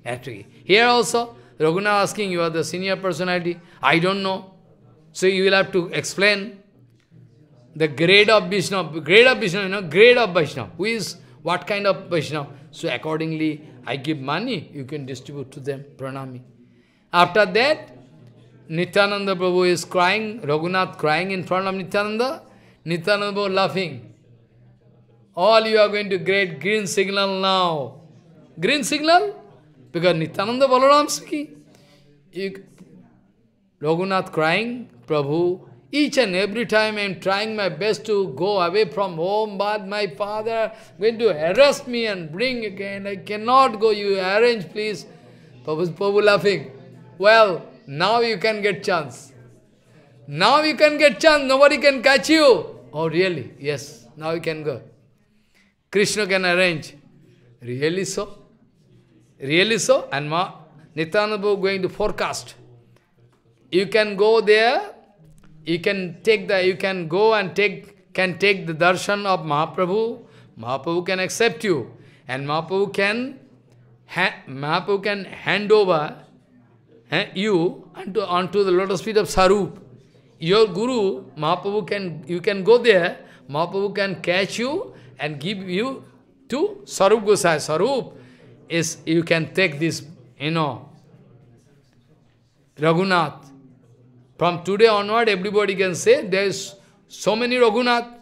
Actually, here also, Raghunath asking, you are the senior personality, I don't know. So you will have to explain the grade of Vishnu, grade of Vishnu, you know, grade of Vishnu. who is, what kind of Vishnu? So accordingly, I give money, you can distribute to them, pranami. After that, Nityananda Prabhu is crying, Raghunath crying in front of Nityananda, Nityananda Prabhu laughing. All you are going to get green signal now. Green signal? Because Nityananda Balaram speaking. Raghunath crying, Prabhu, each and every time I am trying my best to go away from home, but my father going to arrest me and bring again. I cannot go. You arrange, please. Prabhu, Prabhu laughing. Well, now you can get chance. Now you can get chance. Nobody can catch you. Oh, really? Yes. Now you can go. Krishna can arrange. Really so? Really so? And Ma Nithanabhu going to forecast. You can go there, you can take the, you can go and take, can take the darshan of Mahaprabhu. Mahaprabhu can accept you. And Mahaprabhu can, ha, Mahaprabhu can hand over eh, you onto, onto the lotus feet of Sarup. Your Guru, Mahaprabhu can, you can go there, Mahaprabhu can catch you and give you to Sarup Gosai. Sarup is, you can take this, you know, Raghunath. From today onward, everybody can say, there's so many Raghunath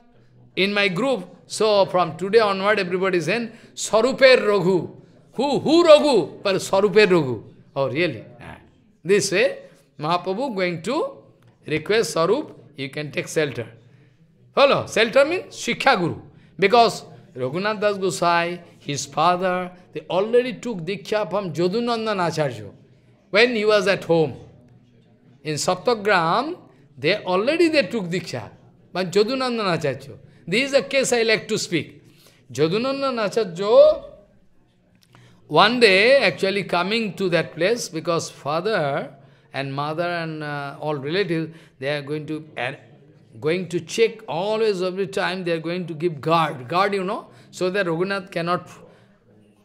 in my group. So from today onward, everybody is saying, Saruper Raghu. Who? Who Raghu? But Saruper Raghu. Oh, really? Ah. This way, Mahaprabhu going to request Sarup, you can take shelter. Follow? Shelter means Shikha Guru. Because Raghunath Das Gosai, his father, they already took Diksha from Jodunandan Acharya when he was at home. In Saptagram, they already they took Diksha but Jodunandan Acharya. This is a case I like to speak. Jodunandan Acharya, one day actually coming to that place because father and mother and uh, all relatives, they are going to going to check always every time they are going to give guard. Guard, you know, so that Raghunath cannot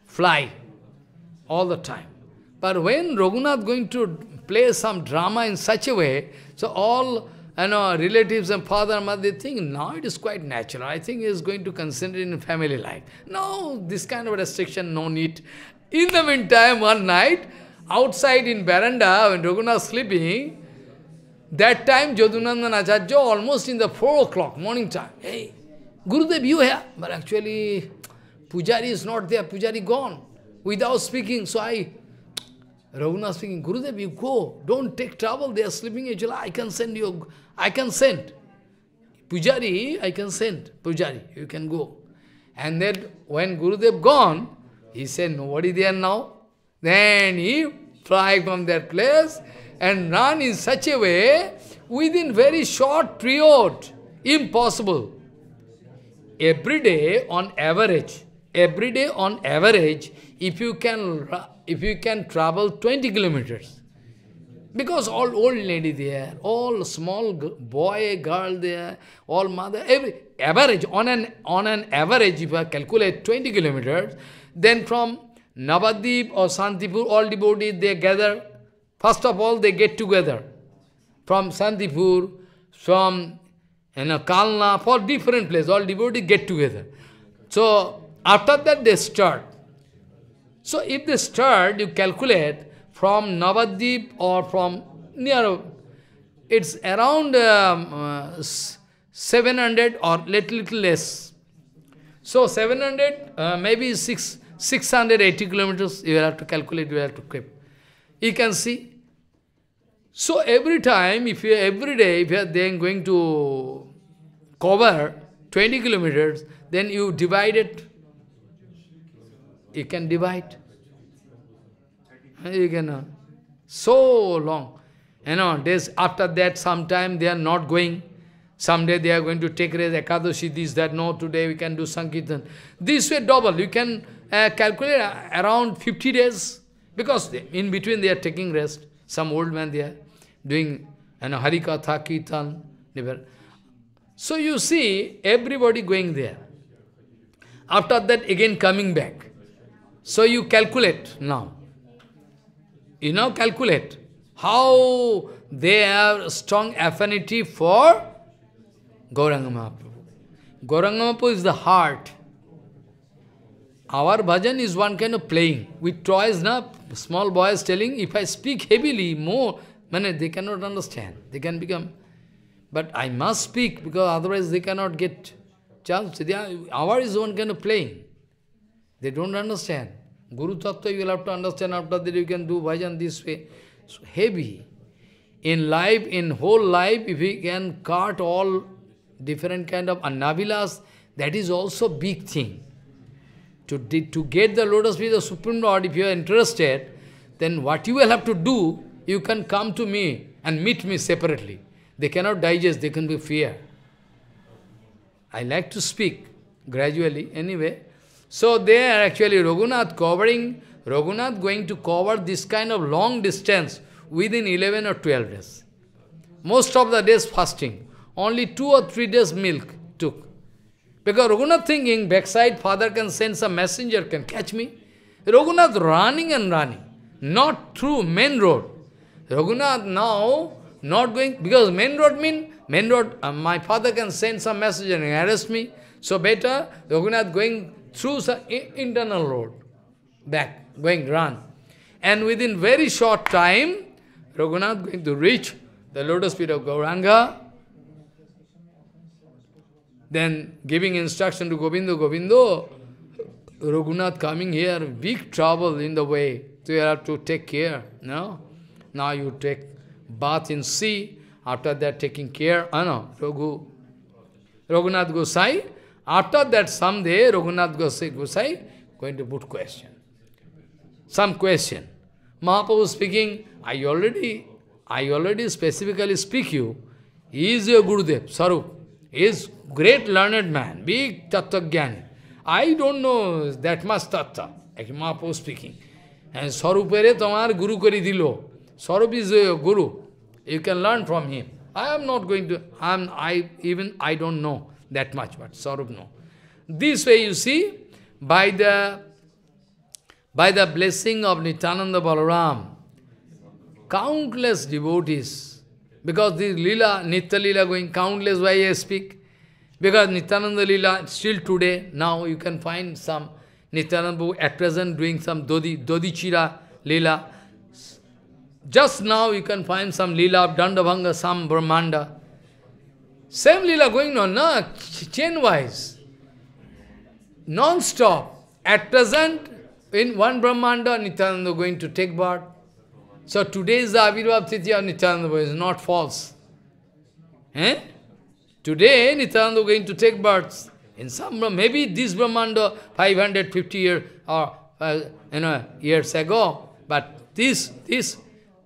fly all the time. But when Raghunath going to play some drama in such a way, so all you know, relatives and father and mother, they think, now it is quite natural. I think he is going to concentrate in family life. No, this kind of restriction, no need. In the meantime, one night, outside in veranda, when Raghunath sleeping, that time Jodunandan Acharya, almost in the 4 o'clock morning time, hey, Gurudev, you here? But actually, Pujari is not there, Pujari gone. Without speaking, so I, Ravana speaking, Gurudev, you go, don't take trouble, they are sleeping in July, I can send you, I can send. Pujari, I can send, Pujari, you can go. And then when Gurudev gone, he said, nobody there now. Then he fly from that place and run in such a way within very short period. Impossible. Every day on average, every day on average, if you can if you can travel 20 kilometers, because all old lady there, all small boy, girl there, all mother, every average, on an, on an average, if I calculate 20 kilometers, then from Navadip or Santipur, all devotees, they gather First of all, they get together from Sandipur, from you know, Kalna, for different places, all devotees get together. So, after that they start. So, if they start, you calculate from Navadip or from near, it's around um, uh, 700 or little, little less. So, 700, uh, maybe 6, 680 kilometers, you have to calculate, you have to keep. You can see, so every time, if you every day, if you are then going to cover 20 kilometers, then you divide it. You can divide. You can, uh, so long. You know, days after that, sometime they are not going. Someday they are going to take rest, Ekadashi, this, that, no, today we can do Sankirtan. This way double, you can uh, calculate around 50 days, because in between they are taking rest, some old man there doing you know, Harikatha, Kirtan. So you see, everybody going there. After that, again coming back. So you calculate now. You now calculate how they have strong affinity for Gauranga Mahaprabhu. Gauranga Mahaprabhu is the heart. Our bhajan is one kind of playing. With toys, na, small boys telling, if I speak heavily, more, they cannot understand. They can become, but I must speak because otherwise they cannot get chance. our is one kind of playing. They don't understand. Guru Tattva you will have to understand after that you can do bhajan this way. So heavy. In life, in whole life, if we can cut all different kind of annavilas, that is also big thing. To, to get the lotus feet, the Supreme Lord, if you are interested, then what you will have to do, you can come to me and meet me separately. They cannot digest, they can be fear. I like to speak gradually, anyway. So they are actually Raghunath covering, Raghunath going to cover this kind of long distance within 11 or 12 days. Most of the days fasting, only two or three days milk took. Because Raghunath thinking, backside father can send some messenger, can catch me. Raghunath running and running, not through main road. Raghunath now not going, because main road mean, main road, uh, my father can send some message and arrest me. So better, Raghunath going through some internal road, back, going run. And within very short time, Raghunath going to reach the lotus feet of Gauranga, then giving instruction to Govindo Govindo, Raghunath coming here, big trouble in the way, so you have to take care, no? Now you take bath in sea, after that taking care, I ah, know, Raghu, Raghunath Gosai. After that someday Raghunath Gosai, Gosai going to put question. Some question. Mahaprabhu speaking, I already, I already specifically speak you. He is your Gurudev, Sarup. He is great learned man, big tattvajnani. I don't know that much tattva. Mahaprabhu speaking. And Sarupere tamar Guru kari dilo. Sarup is a guru. You can learn from him. I am not going to, I am, I, even I don't know that much, but Sarup no. This way you see, by the, by the blessing of Nityananda Balaram, countless devotees, because this lila Nitya lila going, countless why I speak, because Nityananda lila still today, now you can find some Nityananda at present doing some Dodi, Dodi Chira lila. Just now you can find some lila of Dandabhanga, some Brahmanda. Same lila going on, na? No? Chain-wise. Non-stop. At present, in one Brahmanda, Nityananda going to take birth. So today is the Avirvab of Nityananda is not false. Eh? Today, Nityananda going to take birth. In some, maybe this Brahmanda 550 years or uh, you know, years ago, but this, this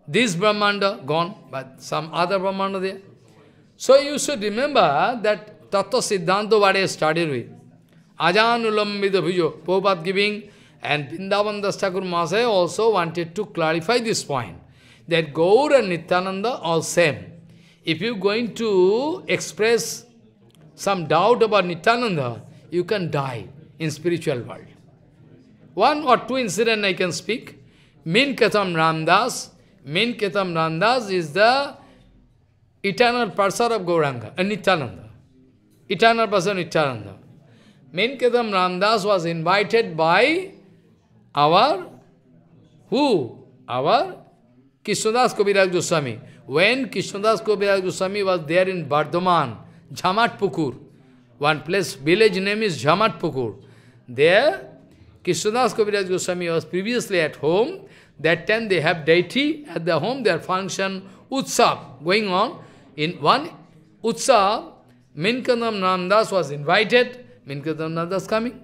this Brahmanda gone, but some other Brahmanda there. So you should remember that Tattva Siddhanta what I started with. Ajanulambida Bhujo, Prabhupada giving, and Vrindavan Das Thakur Mahasaya also wanted to clarify this point, that Gaur and Nityananda are same. If you're going to express some doubt about Nityananda, you can die in spiritual world. One or two incident I can speak. Min Katham Ramdas main Ketam Randas is the eternal person of Gauranga, and Nityananda. Eternal person Nityananda. Main Ketam Randas was invited by our, who? Our Krishnadas Kobiraj Goswami. When Krishnadas Kobiraj Goswami was there in Bardhaman, Jamatpukur, one place, village name is Jamatpukur. There, Krishnadas Kobiraj Goswami was previously at home, that time they have deity at the home, their function, Utsav, going on. In one Utsav, Minkadam Namdas was invited. Minkadam Namdas coming.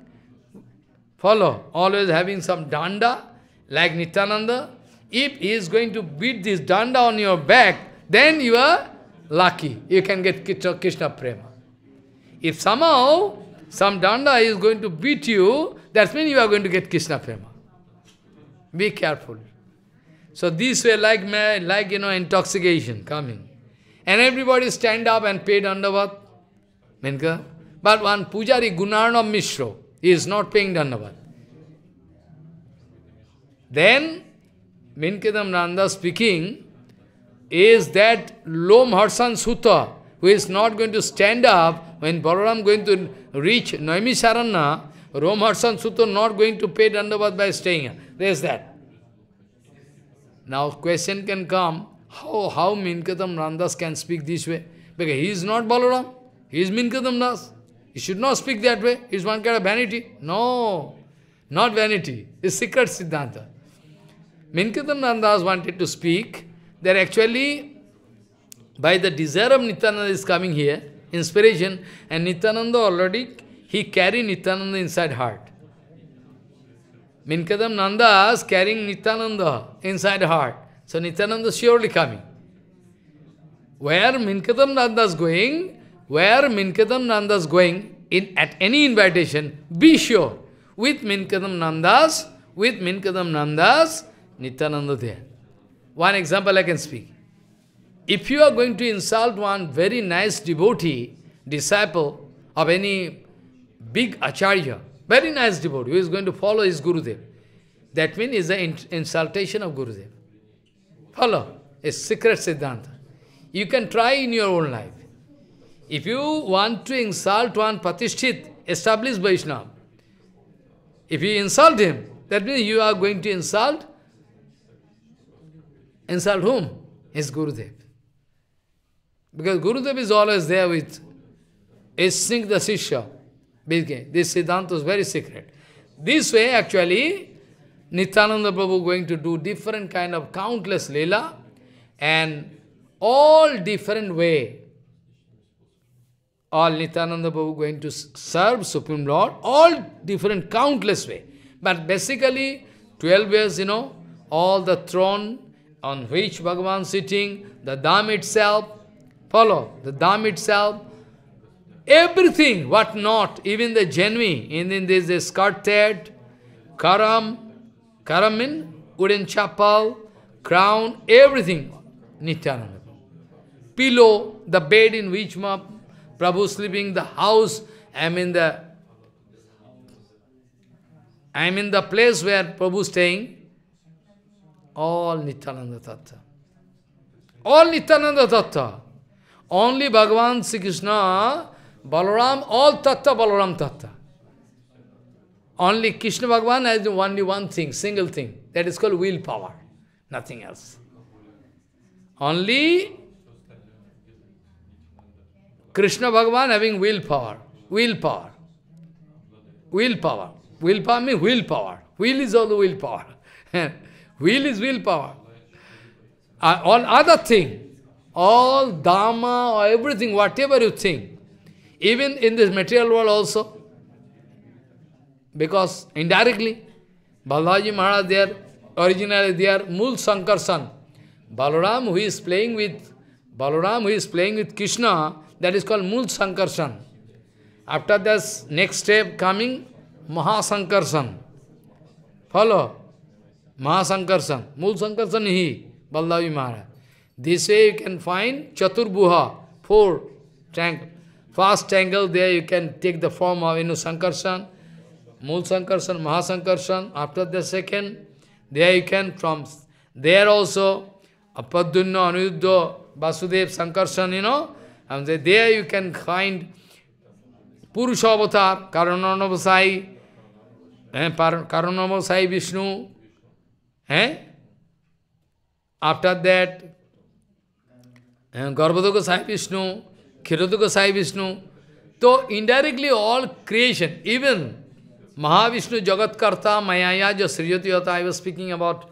Follow, always having some danda, like Nityananda. If he is going to beat this danda on your back, then you are lucky. You can get Krishna Prema. If somehow some danda is going to beat you, that means you are going to get Krishna Prema. Be careful. So this way, like, like you know, intoxication coming. And everybody stand up and pay dandavat. But one pujari, Gunarna Mishra, he is not paying dandavat. Then, Minkedam Nanda speaking, is that Lom Harsan Sutta, who is not going to stand up when Balaram going to reach Naimi Sarana, Rom Harsan Sutta not going to pay dandavat by staying there's that. Now question can come, how, how Minkatam Randas can speak this way? Because he is not Balaram, he is Minkatam Das. He should not speak that way. Is one kind of vanity. No, not vanity. It's secret Siddhanta. Minkatam Randas wanted to speak that actually, by the desire of Nityananda is coming here, inspiration, and Nityananda already, he carry Nityananda inside heart. Minkadam Nanda is carrying Nityananda inside heart. So Nityananda is surely coming. Where Minkadam Nanda is going, where Minkadam Nanda is going, in, at any invitation, be sure, with Minkadam Nandas, with Minkadam Nandas, Nityananda there. One example I can speak. If you are going to insult one very nice devotee, disciple of any big acharya, very nice devotee who is going to follow his Gurudev. That means is the insultation of Gurudev. Follow. a secret Siddhanta. You can try in your own life. If you want to insult one Patishthit, established Vaishnava, if you insult him, that means you are going to insult, insult whom? His Gurudev. Because Gurudev is always there with, a sing the Sishya. This Siddhanta is very secret. This way, actually, Nityananda Prabhu going to do different kind of countless lila and all different way. All Nityananda Prabhu going to serve Supreme Lord, all different countless way. But basically, 12 years, you know, all the throne on which Bhagavan sitting, the Dham itself, follow, the Dham itself, everything, what not, even the genuine, even this is karam, karam in wooden chapel, crown, everything, Nityananda. Pillow, the bed in which Ma Prabhu sleeping, the house, I am in the I am in the place where Prabhu staying. All Nityananda Tattva. All Nityananda Tattva. Only Bhagavan Sri Krishna Balaram, all tattva, Balaram tattva. Only Krishna Bhagavan has only one thing, single thing. That is called willpower, nothing else. Only Krishna Bhagavan having willpower, willpower, willpower. Willpower means willpower. Will is all the willpower. [laughs] will is willpower. Uh, all other thing, all dharma or everything, whatever you think, even in this material world also. Because indirectly, Balaji Maharaj there, originally there, Mool Sankarsan. Balaram who is playing with Balaram who is playing with Krishna, that is called Mool Sankarsan. After this next step coming Mahasankarsan. Follow? Mahasankarsan. Mool Sankarsan he, Balaji Maharaj. This way you can find Chaturbuha, four triangle. First angle there you can take the form of you know, Sankarsan, Mool Sankarsan, Mahasankarsan. After the second, there you can from there also apadunna Anuddha, Vasudev, Sankarsan, you know. And there you can find Purusha Karananava Sai, eh, Karananava Sai Vishnu. Eh? After that, eh, Garbhadoga Sai Vishnu. Kiratuka Sai Vishnu. So indirectly all creation, even Mahavishnu Jagatkarta Mayaya jo Srijyati I was speaking about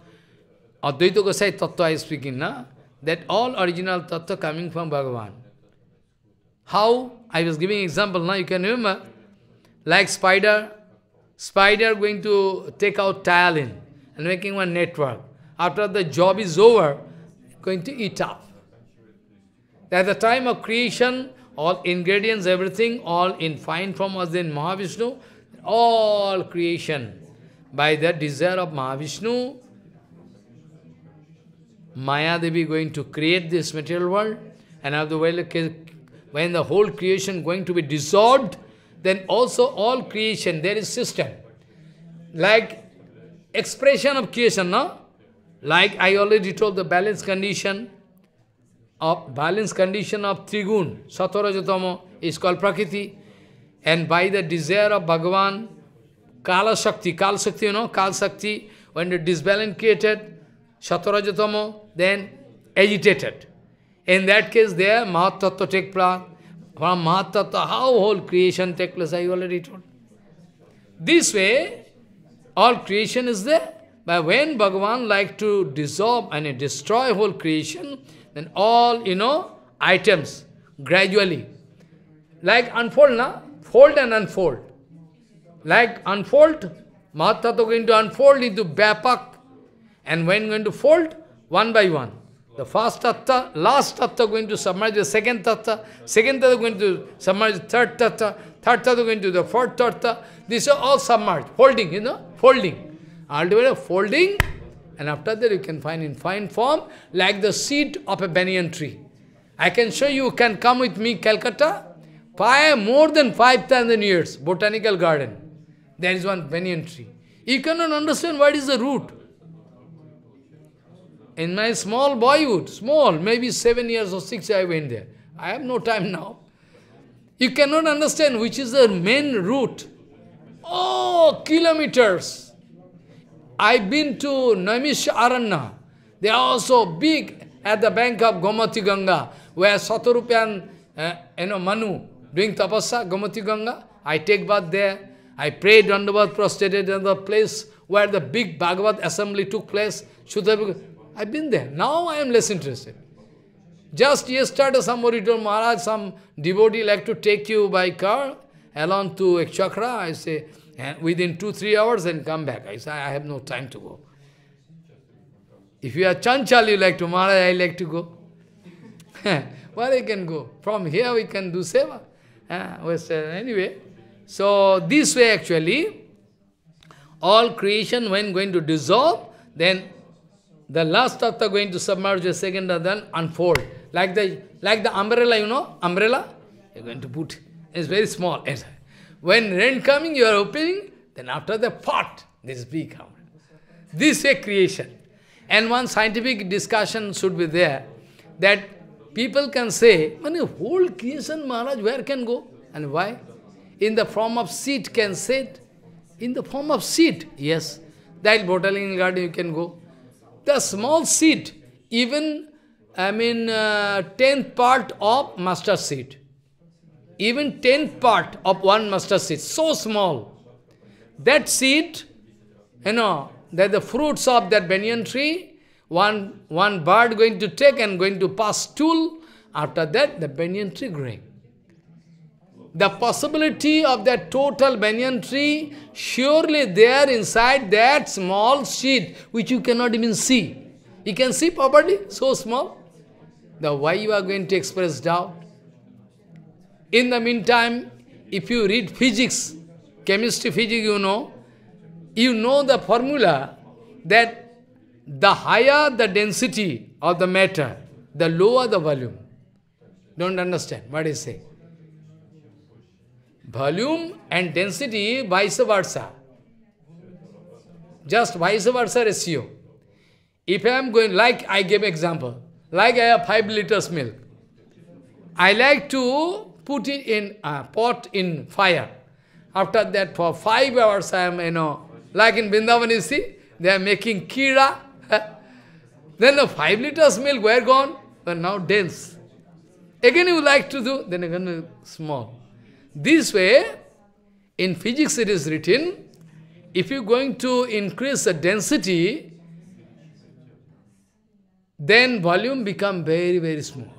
Advaita Gosai Tattva I was speaking, na? that all original Tattva coming from Bhagavan. How? I was giving example, now you can remember. Like spider, spider going to take out tiling and making one network. After the job is over, going to eat up. At the time of creation, all ingredients, everything, all in fine form was in Mahavishnu, all creation by the desire of Mahavishnu, Maya Devi going to create this material world, and after when the whole creation going to be dissolved, then also all creation, there is system. Like expression of creation, no? Like I already told the balance condition, of balance condition of Trigun, Satorajatamo, is called Prakriti. And by the desire of Bhagavan, Kala Shakti, Kala Shakti, you know, Kala Shakti, when the disbalance created, Satorajatamo, then agitated. In that case, there Mahatattva take place. From Mahatattva, how whole creation take place, I already told. This way, all creation is there. But when Bhagavan like to dissolve and destroy whole creation, then all, you know, items gradually. Like unfold, na? Fold and unfold. Like unfold, Mahatattva going to unfold into Vyapak. And when going to fold? One by one. The first tattva, last tattva going to submerge the second tattva, second tattva going to submerge the third tattva, third tattva going to the fourth tattva. These are all submerged, folding, you know, folding. Ultimately, folding and after that you can find in fine form, like the seed of a banyan tree. I can show you, you can come with me Calcutta, five, more than 5,000 years, botanical garden. There is one banyan tree. You cannot understand what is the root. In my small boyhood, small, maybe seven years or six, I went there. I have no time now. You cannot understand which is the main route. Oh, kilometers. I've been to Naimish Aranya. They are also big at the bank of Gomati Ganga, where Satarupayan, uh, you know, Manu, doing tapasya, Gomati Ganga. I take bath there. I prayed was prostrated in the place where the big Bhagavad assembly took place. I've been there. Now I am less interested. Just yesterday somebody told Maharaj, some devotee like to take you by car along to Ekchakra. I say, and within two, three hours and come back. I say, I have no time to go. If you are chanchal, you like to Maharaj, I like to go. [laughs] Where I can go? From here we can do seva. Ah, uh, anyway, so this way actually, all creation when going to dissolve, then the last tattva going to submerge the second then unfold. Like the like the umbrella, you know, umbrella, you're going to put. It's very small. It's, when rain coming, you are opening, then after the pot, this become. This a creation. And one scientific discussion should be there, that people can say, the whole creation, Maharaj, where can go? And why? In the form of seed can sit. In the form of seed, yes. That bottling garden you can go. The small seed, even, I mean, uh, tenth part of master seed even tenth part of one mustard seed, so small. That seed, you know, that the fruits of that banyan tree, one, one bird going to take and going to pass stool, after that the banyan tree growing. The possibility of that total banyan tree, surely there inside that small seed, which you cannot even see. You can see properly, so small. Now why you are going to express doubt? In the meantime, if you read physics, chemistry, physics, you know, you know the formula that the higher the density of the matter, the lower the volume. Don't understand what I say. Volume and density vice versa. Just vice versa ratio. If I am going, like I gave example, like I have 5 liters milk, I like to put it in a pot in fire. After that, for five hours, I am, you know, like in Vrindavan, you see, they are making kira. then the five liters milk, were gone? But now dense. Again you like to do, then again uh, small. This way, in physics it is written, if you're going to increase the density, then volume become very, very small.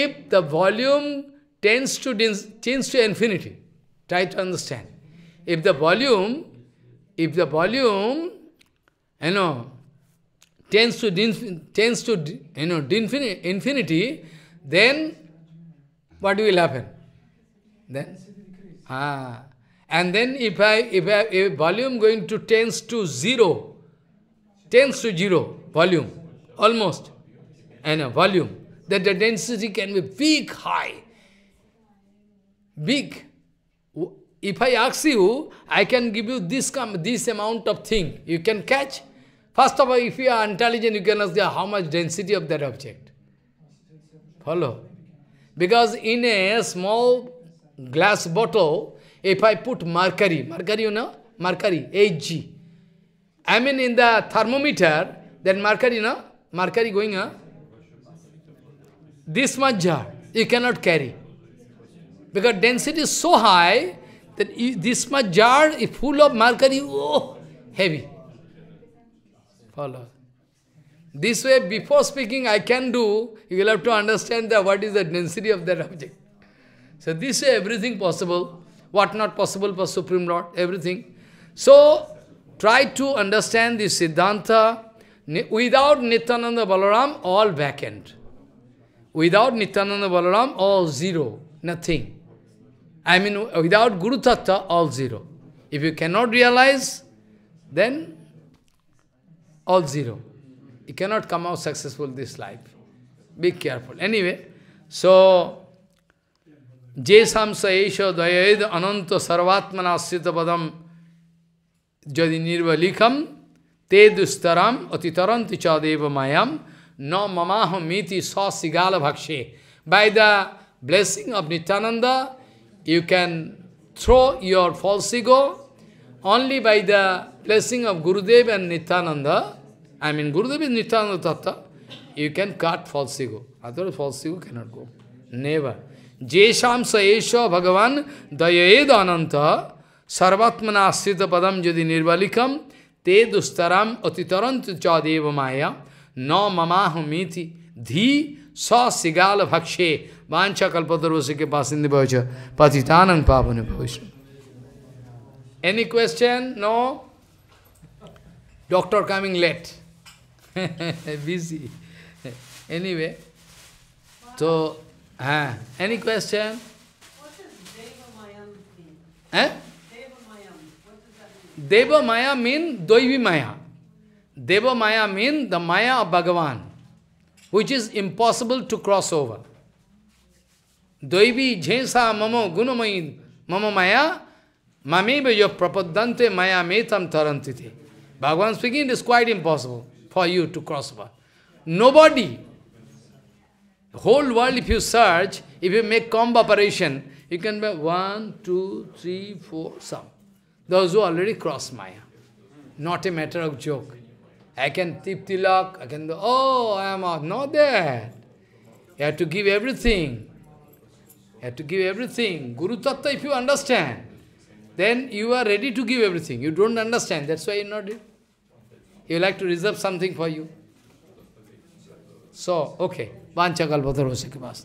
If the volume tends to, tends to infinity. Try to understand. If the volume, if the volume, you know, tends to, tends to you know, infinity, then what will happen? Then, ah, and then if I, if I, if volume going to tends to zero, tends to zero, volume, almost, and a volume, that the density can be peak high big. If I ask you, I can give you this, this amount of thing, you can catch. First of all, if you are intelligent, you can ask how much density of that object. Follow? Because in a small glass bottle, if I put mercury, mercury you know, mercury, Hg. I mean in the thermometer, then mercury you know, mercury going, huh? This much jar, you cannot carry. Because density is so high that this much jar is full of mercury, oh, heavy. Follow. This way, before speaking, I can do, you will have to understand that what is the density of that object. So this way, everything possible, what not possible for Supreme Lord, everything. So, try to understand this Siddhanta. Without Nityananda Balaram, all vacant. Without Nityananda Balaram, all zero, nothing. I mean, without Guru Tattva, all zero. If you cannot realize, then all zero. You cannot come out successful this life. Be careful. Anyway, so, jesam saesha dayed ananta sarvatmana asita padam jadi nirvalikam te dustaram atitaranti chadeva mayam no mamaham miti sa sigala bhakshe. By the blessing of Nityananda, you can throw your false ego only by the blessing of Gurudev and Nityananda. I mean, Gurudev is Nityananda Tattva. You can cut false ego. Otherwise, false ego cannot go. Never. Jesham Saesha Bhagavan Dayayed Ananta Sarvatmana Asrita Padam Jadi Nirvalikam Te Dustaram Atitarant Chadeva Maya No Mamahumiti Dhi सिगाल भक्षे वांछा कल्पतरुष के पास इन भविष्य पतितानंद पावन भविष्य any question no doctor coming late busy anyway तो हाँ any question Deva Maya mean Doivi Maya. Deva Maya mean the Maya of Bhagavan. which is impossible to cross over. Daivi jhesa mamo gunamayi mama maya mameva yo prapadante maya metam tarantiti. Bhagavan speaking, it is quite impossible for you to cross over. Nobody, whole world if you search, if you make comb operation, you can make one, two, three, four, some. Those who already crossed Maya. Not a matter of joke. I can tip tilak, I can do, oh, I am off. Not that. You have to give everything. You have to give everything. Guru Tattva, if you understand, then you are ready to give everything. You don't understand, that's why you're not here. You like to reserve something for you. So, okay. Vanchakalpatarosakibas.